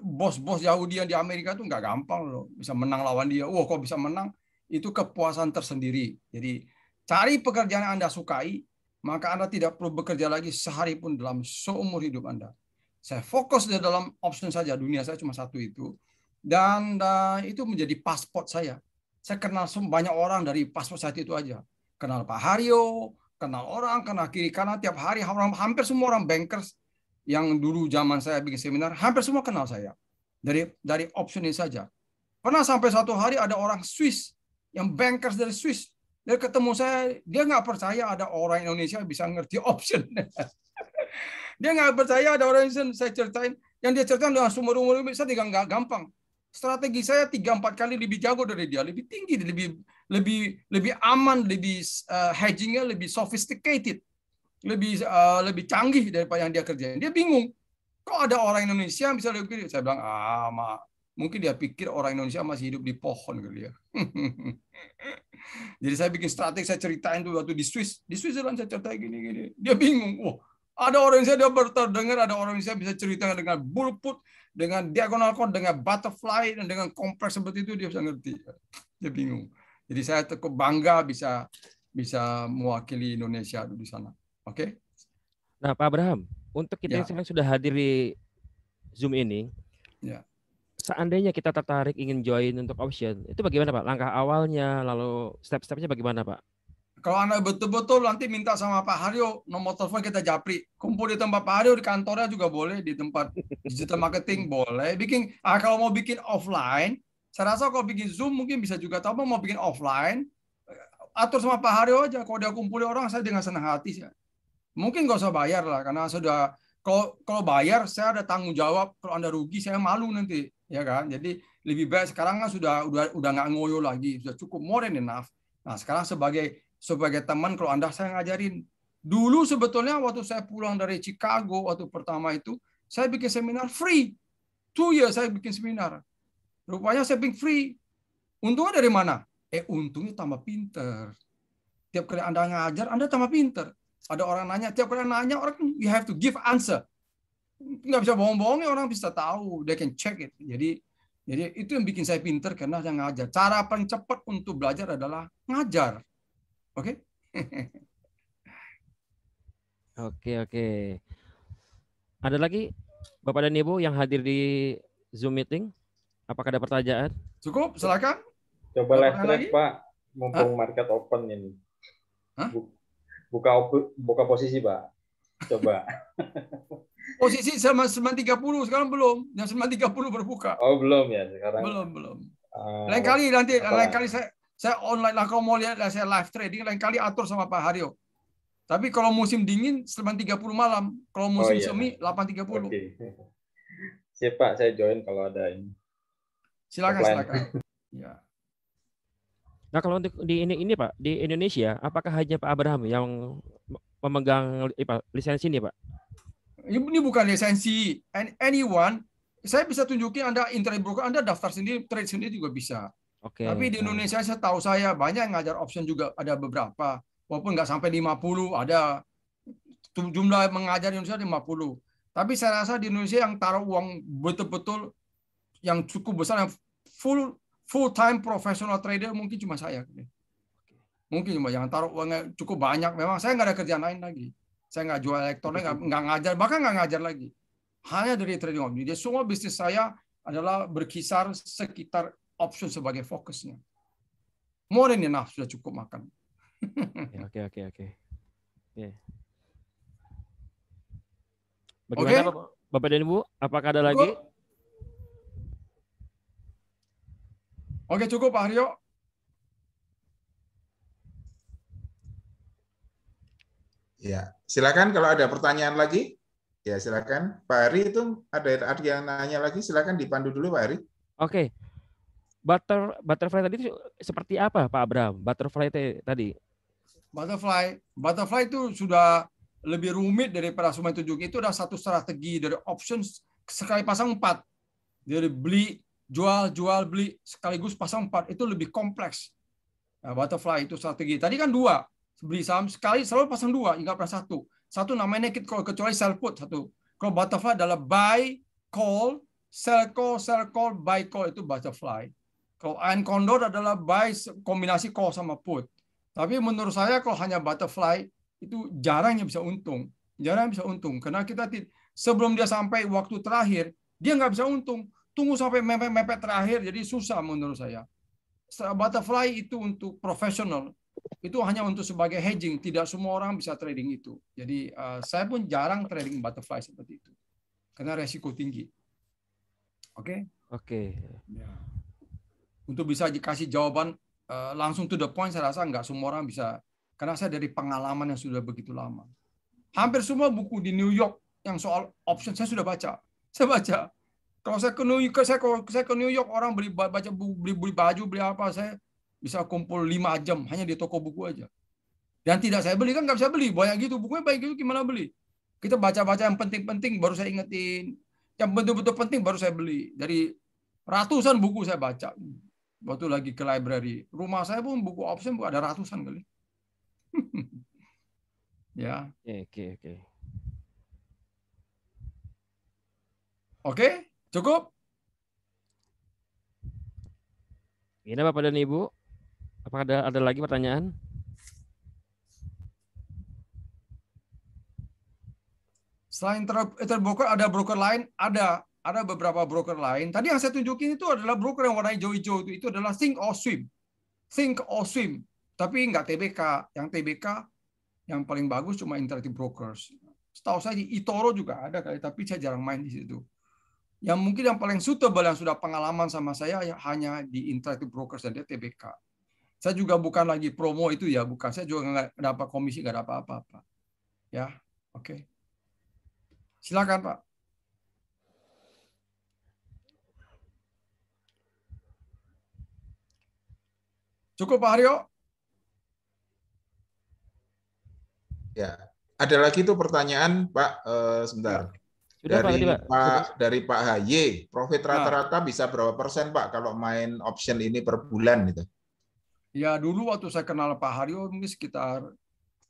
bos-bos Yahudi yang di Amerika itu nggak gampang loh. Bisa menang lawan dia. Wah, kok bisa menang? Itu kepuasan tersendiri. Jadi cari pekerjaan yang Anda sukai, maka Anda tidak perlu bekerja lagi sehari pun dalam seumur hidup Anda. Saya fokus di dalam option saja. Dunia saya cuma satu itu. Dan uh, itu menjadi paspor saya saya kenal banyak orang dari paspor saat itu aja. Kenal Pak Haryo, kenal orang, kenal kiri kanan tiap hari orang hampir semua orang bankers yang dulu zaman saya bikin seminar hampir semua kenal saya dari dari option ini saja. Pernah sampai satu hari ada orang Swiss yang bankers dari Swiss dia ketemu saya dia nggak percaya ada orang Indonesia bisa ngerti option dia nggak percaya ada orang Indonesia saya ceritain yang dia ceritain dengan sumber umur saya tidak nggak gampang strategi saya tiga empat kali lebih jago dari dia, lebih tinggi, lebih lebih lebih aman, lebih uh, hedgingnya lebih sophisticated, lebih uh, lebih canggih daripada yang dia kerjain. Dia bingung, kok ada orang Indonesia bisa lebih Saya bilang, ah ma, mungkin dia pikir orang Indonesia masih hidup di pohon kali ya. Jadi saya bikin strategi, saya ceritain tuh waktu di Swiss, di Swiss saya ceritain gini gini. Dia bingung, wah ada orang Indonesia dia terdengar, ada orang Indonesia bisa cerita dengan bulput, dengan diagonal chord, dengan butterfly, dan dengan kompres seperti itu dia bisa ngerti. Dia bingung. Jadi saya cukup bangga bisa bisa mewakili Indonesia di sana. Oke? Okay? Nah, Pak Abraham, untuk kita ya. yang sudah hadir di Zoom ini, ya. seandainya kita tertarik ingin join untuk option, itu bagaimana Pak? Langkah awalnya, lalu step-stepnya bagaimana Pak? Kalau Anda betul-betul nanti minta sama Pak Haryo nomor telepon kita japri. Kumpul di tempat Pak Haryo, di kantornya juga boleh, di tempat digital marketing boleh. Bikin, ah, kalau mau bikin offline, saya rasa kalau bikin Zoom mungkin bisa juga. Tapi mau bikin offline, eh, atur sama Pak Haryo aja. Kalau dia kumpulin orang, saya dengan senang hati. sih Mungkin nggak usah bayar lah, karena sudah kalau kalau bayar saya ada tanggung jawab kalau anda rugi saya malu nanti ya kan jadi lebih baik sekarang kan sudah udah udah nggak ngoyo lagi sudah cukup more than enough nah sekarang sebagai sebagai teman kalau Anda saya ngajarin. Dulu sebetulnya waktu saya pulang dari Chicago waktu pertama itu, saya bikin seminar free. Two years saya bikin seminar. Rupanya saya bikin free. Untungnya dari mana? Eh untungnya tambah pinter. Tiap kali Anda ngajar, Anda tambah pinter. Ada orang nanya, tiap kali nanya, orang you have to give answer. Nggak bisa bohong-bohongnya, orang bisa tahu. They can check it. Jadi jadi itu yang bikin saya pinter karena saya ngajar. Cara paling cepat untuk belajar adalah ngajar. Oke? Okay? oke, oke. Ada lagi Bapak dan Ibu yang hadir di Zoom meeting? Apakah ada pertanyaan? Cukup, silakan. Coba live track, Pak. Mumpung Hah? market open ini. Buka buka posisi, Pak. Coba. posisi sama 9.30 sekarang belum. Yang 9.30 berbuka. Oh, belum ya sekarang. Belum, belum. Uh, lain kali nanti apa? lain kali saya saya online lah, kalau mau lihat lah, saya live trading, lain kali atur sama Pak Haryo. Tapi kalau musim dingin, 9.30 malam. Kalau oh musim oh, iya. semi, 8.30. Okay. Siap Pak, saya join kalau ada ini. Silakan, Offline. silakan. ya. Nah kalau untuk di ini ini Pak di Indonesia apakah hanya Pak Abraham yang memegang eh, lisensi ini Pak? Ini bukan lisensi. And anyone, saya bisa tunjukin Anda internet broker, Anda daftar sendiri, trade sendiri juga bisa. Okay. Tapi di Indonesia saya tahu saya banyak yang ngajar option juga ada beberapa. Walaupun nggak sampai 50 ada jumlah mengajar di Indonesia 50. Tapi saya rasa di Indonesia yang taruh uang betul-betul yang cukup besar yang full full time professional trader mungkin cuma saya. Mungkin cuma yang taruh uangnya cukup banyak. Memang saya nggak ada kerjaan lain lagi. Saya nggak jual elektronik, nggak ngajar, bahkan nggak ngajar lagi. Hanya dari trading option. Jadi semua bisnis saya adalah berkisar sekitar option sebagai fokusnya. More than enough sudah cukup makan. Ya, oke oke oke. Ya. Bagaimana okay. Bapak dan Ibu? Apakah ada cukup? lagi? Oke cukup Pak Haryo. Ya, silakan kalau ada pertanyaan lagi. Ya, silakan. Pak Ari itu ada, ada yang nanya lagi, silakan dipandu dulu Pak Ari. Oke butter butterfly tadi itu seperti apa Pak Abraham? Butterfly tadi. Butterfly, butterfly itu sudah lebih rumit daripada sumai tujuh itu ada satu strategi dari options sekali pasang empat dari beli jual jual beli sekaligus pasang empat itu lebih kompleks nah, butterfly itu strategi tadi kan dua beli saham sekali selalu pasang dua hingga pernah satu satu namanya kalau kecuali sell put satu kalau butterfly adalah buy call sell call sell call buy call itu butterfly kalau ion condor adalah by kombinasi call sama put. Tapi menurut saya kalau hanya butterfly itu jarang yang bisa untung. Jarang bisa untung karena kita sebelum dia sampai waktu terakhir dia nggak bisa untung. Tunggu sampai mepet-mepet terakhir jadi susah menurut saya. Butterfly itu untuk profesional. Itu hanya untuk sebagai hedging. Tidak semua orang bisa trading itu. Jadi uh, saya pun jarang trading butterfly seperti itu karena resiko tinggi. Oke. Okay? Oke. Okay. Ya. Yeah untuk bisa dikasih jawaban uh, langsung to the point saya rasa nggak semua orang bisa karena saya dari pengalaman yang sudah begitu lama. Hampir semua buku di New York yang soal option saya sudah baca. Saya baca. Kalau saya ke New York, saya, ke New York orang beli baca beli, beli baju beli apa saya bisa kumpul lima jam hanya di toko buku aja. Dan tidak saya beli kan nggak bisa beli banyak gitu bukunya baik gitu gimana beli? Kita baca-baca yang penting-penting baru saya ingetin. Yang betul-betul penting baru saya beli. Dari ratusan buku saya baca waktu lagi ke library. Rumah saya pun buku option ada ratusan kali. ya. Oke, oke, oke. Oke, cukup. Ini Bapak dan Ibu, apa ada ada lagi pertanyaan? Selain ter eh, terbuka ada broker lain, ada ada beberapa broker lain. Tadi yang saya tunjukin itu adalah broker yang warna hijau-hijau itu, itu adalah Think or swim. Think or swim. Tapi nggak TBK. Yang TBK yang paling bagus cuma Interactive Brokers. Setahu saya di Itoro juga ada kali, tapi saya jarang main di situ. Yang mungkin yang paling suitable yang sudah pengalaman sama saya ya hanya di Interactive Brokers dan dia TBK. Saya juga bukan lagi promo itu ya, bukan. Saya juga nggak dapat komisi, nggak dapat apa-apa. Ya, oke. Okay. Silakan Pak. Cukup Pak Aryo? Ya, ada lagi tuh pertanyaan Pak uh, sebentar. Ya. Sudah, dari Pak, Pak, Pak dari Pak HY, profit ya. rata-rata nah. bisa berapa persen Pak kalau main option ini per bulan gitu? Ya dulu waktu saya kenal Pak Haryo mungkin sekitar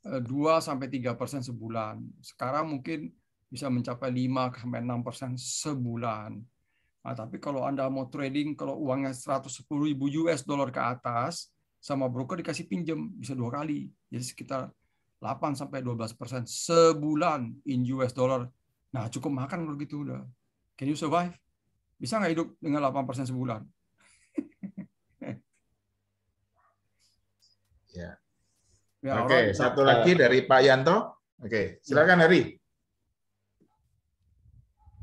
2 eh, sampai 3 persen sebulan. Sekarang mungkin bisa mencapai 5 sampai 6 persen sebulan. Nah, tapi kalau Anda mau trading, kalau uangnya 110 ribu US dollar ke atas, sama broker dikasih pinjam bisa dua kali. Jadi sekitar 8 sampai 12 persen sebulan in US dollar. Nah cukup makan kalau gitu udah. Can you survive? Bisa nggak hidup dengan 8 persen sebulan? ya. ya Oke, okay, satu lagi dari Pak Yanto. Oke, okay, silakan ya. Hari.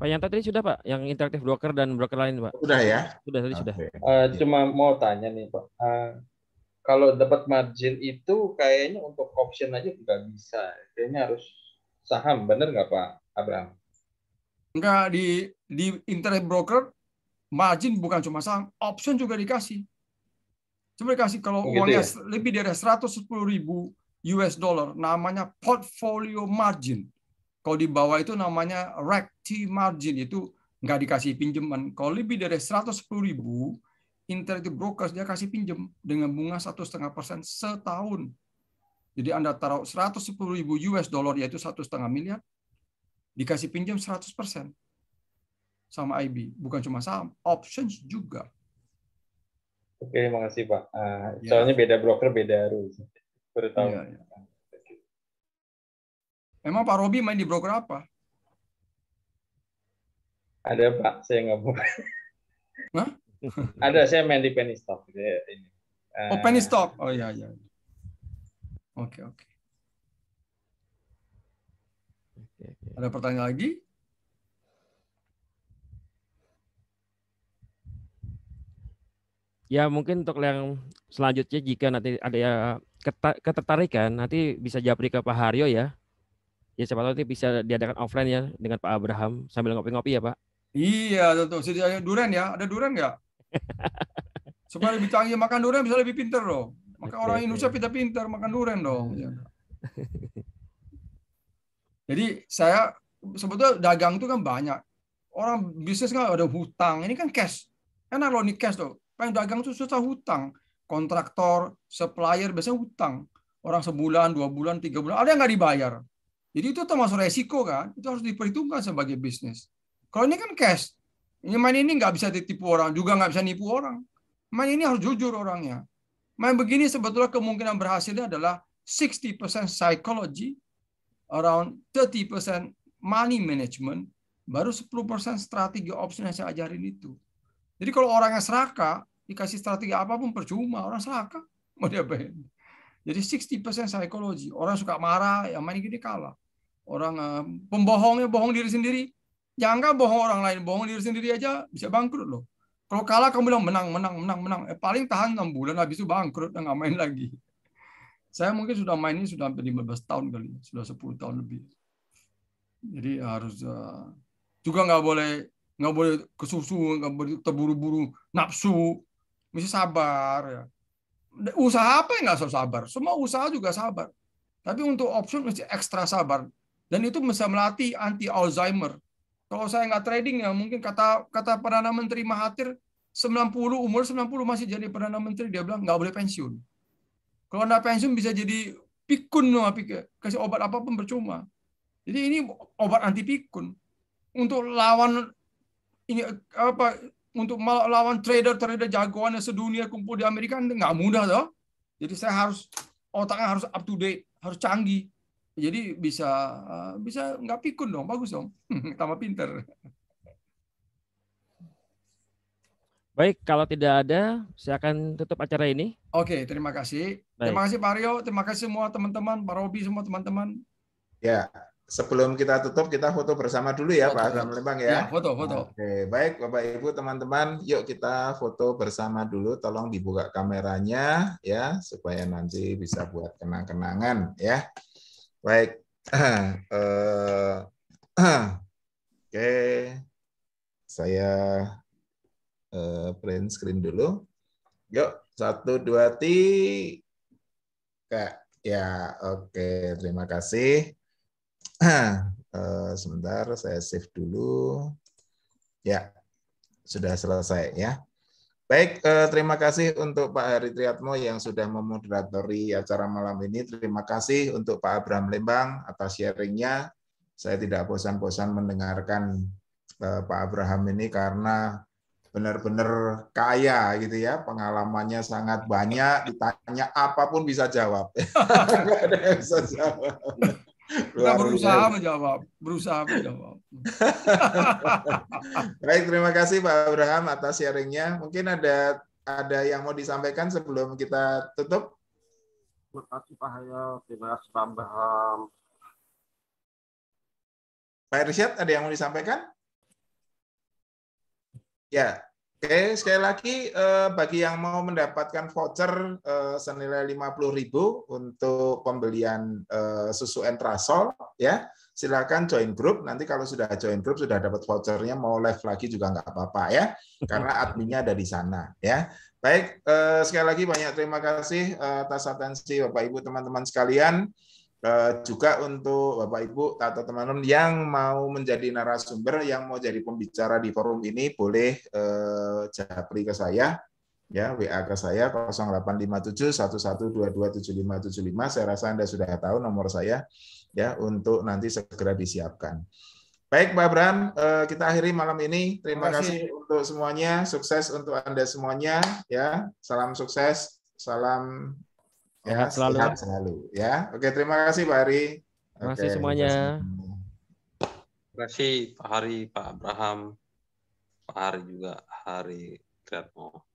Pak Yanto tadi sudah Pak, yang interaktif broker dan broker lain Pak. Sudah ya. Sudah tadi okay. sudah. Uh, cuma mau tanya nih Pak, uh, kalau dapat margin itu kayaknya untuk option aja tidak bisa. Kayaknya harus saham, bener nggak Pak Abraham? Enggak, di di internet broker margin bukan cuma saham, option juga dikasih. Cuma dikasih kalau oh, gitu uangnya ya? lebih dari 110 ribu US dollar, namanya portfolio margin. Kalau di bawah itu namanya rack margin, itu nggak dikasih pinjaman. Kalau lebih dari 110 ribu, Integrity Brokers dia kasih pinjam dengan bunga satu setengah persen setahun. Jadi Anda taruh 110 ribu US dollar yaitu satu setengah miliar, dikasih pinjam 100 persen sama IB, bukan cuma saham, options juga. Oke, terima kasih Pak. Uh, ya. Soalnya beda broker, beda rules. Beritahu. Ya, ya. Emang Pak Robi main di broker apa? Ada Pak, saya nggak buka. Nah? Ada saya main di penny stock. Ini. oh penny eh, stock. Oh ya ya. Oke okay, oke. Okay. Ada pertanyaan lagi? Ya mungkin untuk yang selanjutnya jika nanti ada ya ketertarikan nanti bisa japri ke Pak Haryo ya. Ya siapa tahu nanti bisa diadakan offline ya dengan Pak Abraham sambil ngopi-ngopi ya Pak. Iya, tentu. Ada durian ya? Ada durian nggak? Supaya lebih canggih makan durian bisa lebih pinter loh. Maka orang Indonesia bisa pintar makan durian dong. Ya. Jadi saya sebetulnya dagang itu kan banyak. Orang bisnis kan ada hutang. Ini kan cash. Enak loh nih cash tuh Pengen dagang itu susah hutang. Kontraktor, supplier biasanya hutang. Orang sebulan, dua bulan, tiga bulan. Ada yang nggak dibayar. Jadi itu termasuk resiko kan. Itu harus diperhitungkan sebagai bisnis. Kalau ini kan cash. Ya, main ini nggak bisa ditipu orang, juga nggak bisa nipu orang. Main ini harus jujur orangnya. Main begini sebetulnya kemungkinan berhasilnya adalah 60% psychology, around 30% money management, baru 10% strategi opsi yang saya ajarin itu. Jadi kalau orangnya seraka, dikasih strategi apapun percuma, orang seraka. Mau diapain? Jadi 60% psychology Orang suka marah, yang main gini kalah. Orang eh, pembohongnya bohong diri sendiri, Jangan bohong orang lain, bohong diri sendiri aja bisa bangkrut loh. Kalau kalah kamu bilang menang, menang, menang, menang. Eh, paling tahan 6 bulan habis itu bangkrut dan nggak main lagi. Saya mungkin sudah main ini sudah hampir 15 tahun kali, ya, sudah 10 tahun lebih. Jadi harus uh, juga nggak boleh nggak boleh kesusu, nggak boleh terburu-buru nafsu, mesti sabar ya. Usaha apa yang nggak usah sabar? Semua usaha juga sabar. Tapi untuk option mesti ekstra sabar. Dan itu bisa melatih anti Alzheimer. Kalau saya nggak trading ya mungkin kata kata Perdana Menteri Mahathir 90 umur 90 masih jadi Perdana Menteri dia bilang nggak boleh pensiun. Kalau nggak pensiun bisa jadi pikun no, kasih obat apapun percuma. Jadi ini obat anti pikun untuk lawan ini apa untuk lawan trader-trader jagoan yang sedunia kumpul di Amerika nggak mudah loh. Jadi saya harus otaknya harus up to date, harus canggih. Jadi bisa eh, bisa nggak pikun dong, bagus dong, tambah pinter. Baik, kalau tidak ada, saya akan tutup acara ini. Oke, terima kasih. Baik. Terima kasih Pak Rio, terima kasih semua teman-teman, Pak Robi, semua teman-teman. Ya, sebelum kita tutup, kita foto bersama dulu ya foto. Pak Abraham Lembang ya. ya. Foto, foto. Oke, baik Bapak Ibu, teman-teman, yuk kita foto bersama dulu. Tolong dibuka kameranya ya, supaya nanti bisa buat kenang-kenangan ya. Baik. Eh, oke. Okay. Saya eh, print screen dulu. Yuk, satu, dua, tiga. Ya, oke. Okay. Terima kasih. Eh, sebentar, saya save dulu. Ya, sudah selesai ya. Baik, eh, terima kasih untuk Pak Hari Triatmo yang sudah memoderatori acara malam ini. Terima kasih untuk Pak Abraham Lembang atas sharingnya. Saya tidak bosan-bosan mendengarkan eh, Pak Abraham ini karena benar-benar kaya gitu ya, pengalamannya sangat banyak, ditanya apapun bisa jawab. bisa jawab. Kita berusaha menjawab, berusaha menjawab. Baik, terima kasih Pak Abraham atas sharingnya. Mungkin ada ada yang mau disampaikan sebelum kita tutup? Terima kasih Pak Hayo, terima kasih Pak Abraham. Pak Irsyad, ada yang mau disampaikan? Ya, Oke, sekali lagi eh, bagi yang mau mendapatkan voucher eh, senilai 50.000 untuk pembelian eh, susu Entrasol ya, silakan join grup. Nanti kalau sudah join grup sudah dapat vouchernya mau live lagi juga nggak apa-apa ya, karena adminnya ada di sana ya. Baik, eh, sekali lagi banyak terima kasih eh, atas atensi Bapak Ibu teman-teman sekalian. Eh, juga untuk Bapak Ibu atau teman-teman yang mau menjadi narasumber, yang mau jadi pembicara di forum ini boleh eh, japri ke saya ya WA ke saya 085711227575. Saya rasa Anda sudah tahu nomor saya ya untuk nanti segera disiapkan. Baik Pak Abraham, eh, kita akhiri malam ini. Terima, Terima kasih. kasih untuk semuanya, sukses untuk Anda semuanya ya. Salam sukses, salam Ya, selalu. Sehat selalu. Ya, oke terima kasih Pak Hari. Terima kasih oke, semuanya. Terima kasih Pak Hari, Pak Abraham, Pak Hari juga, Hari Triatmo.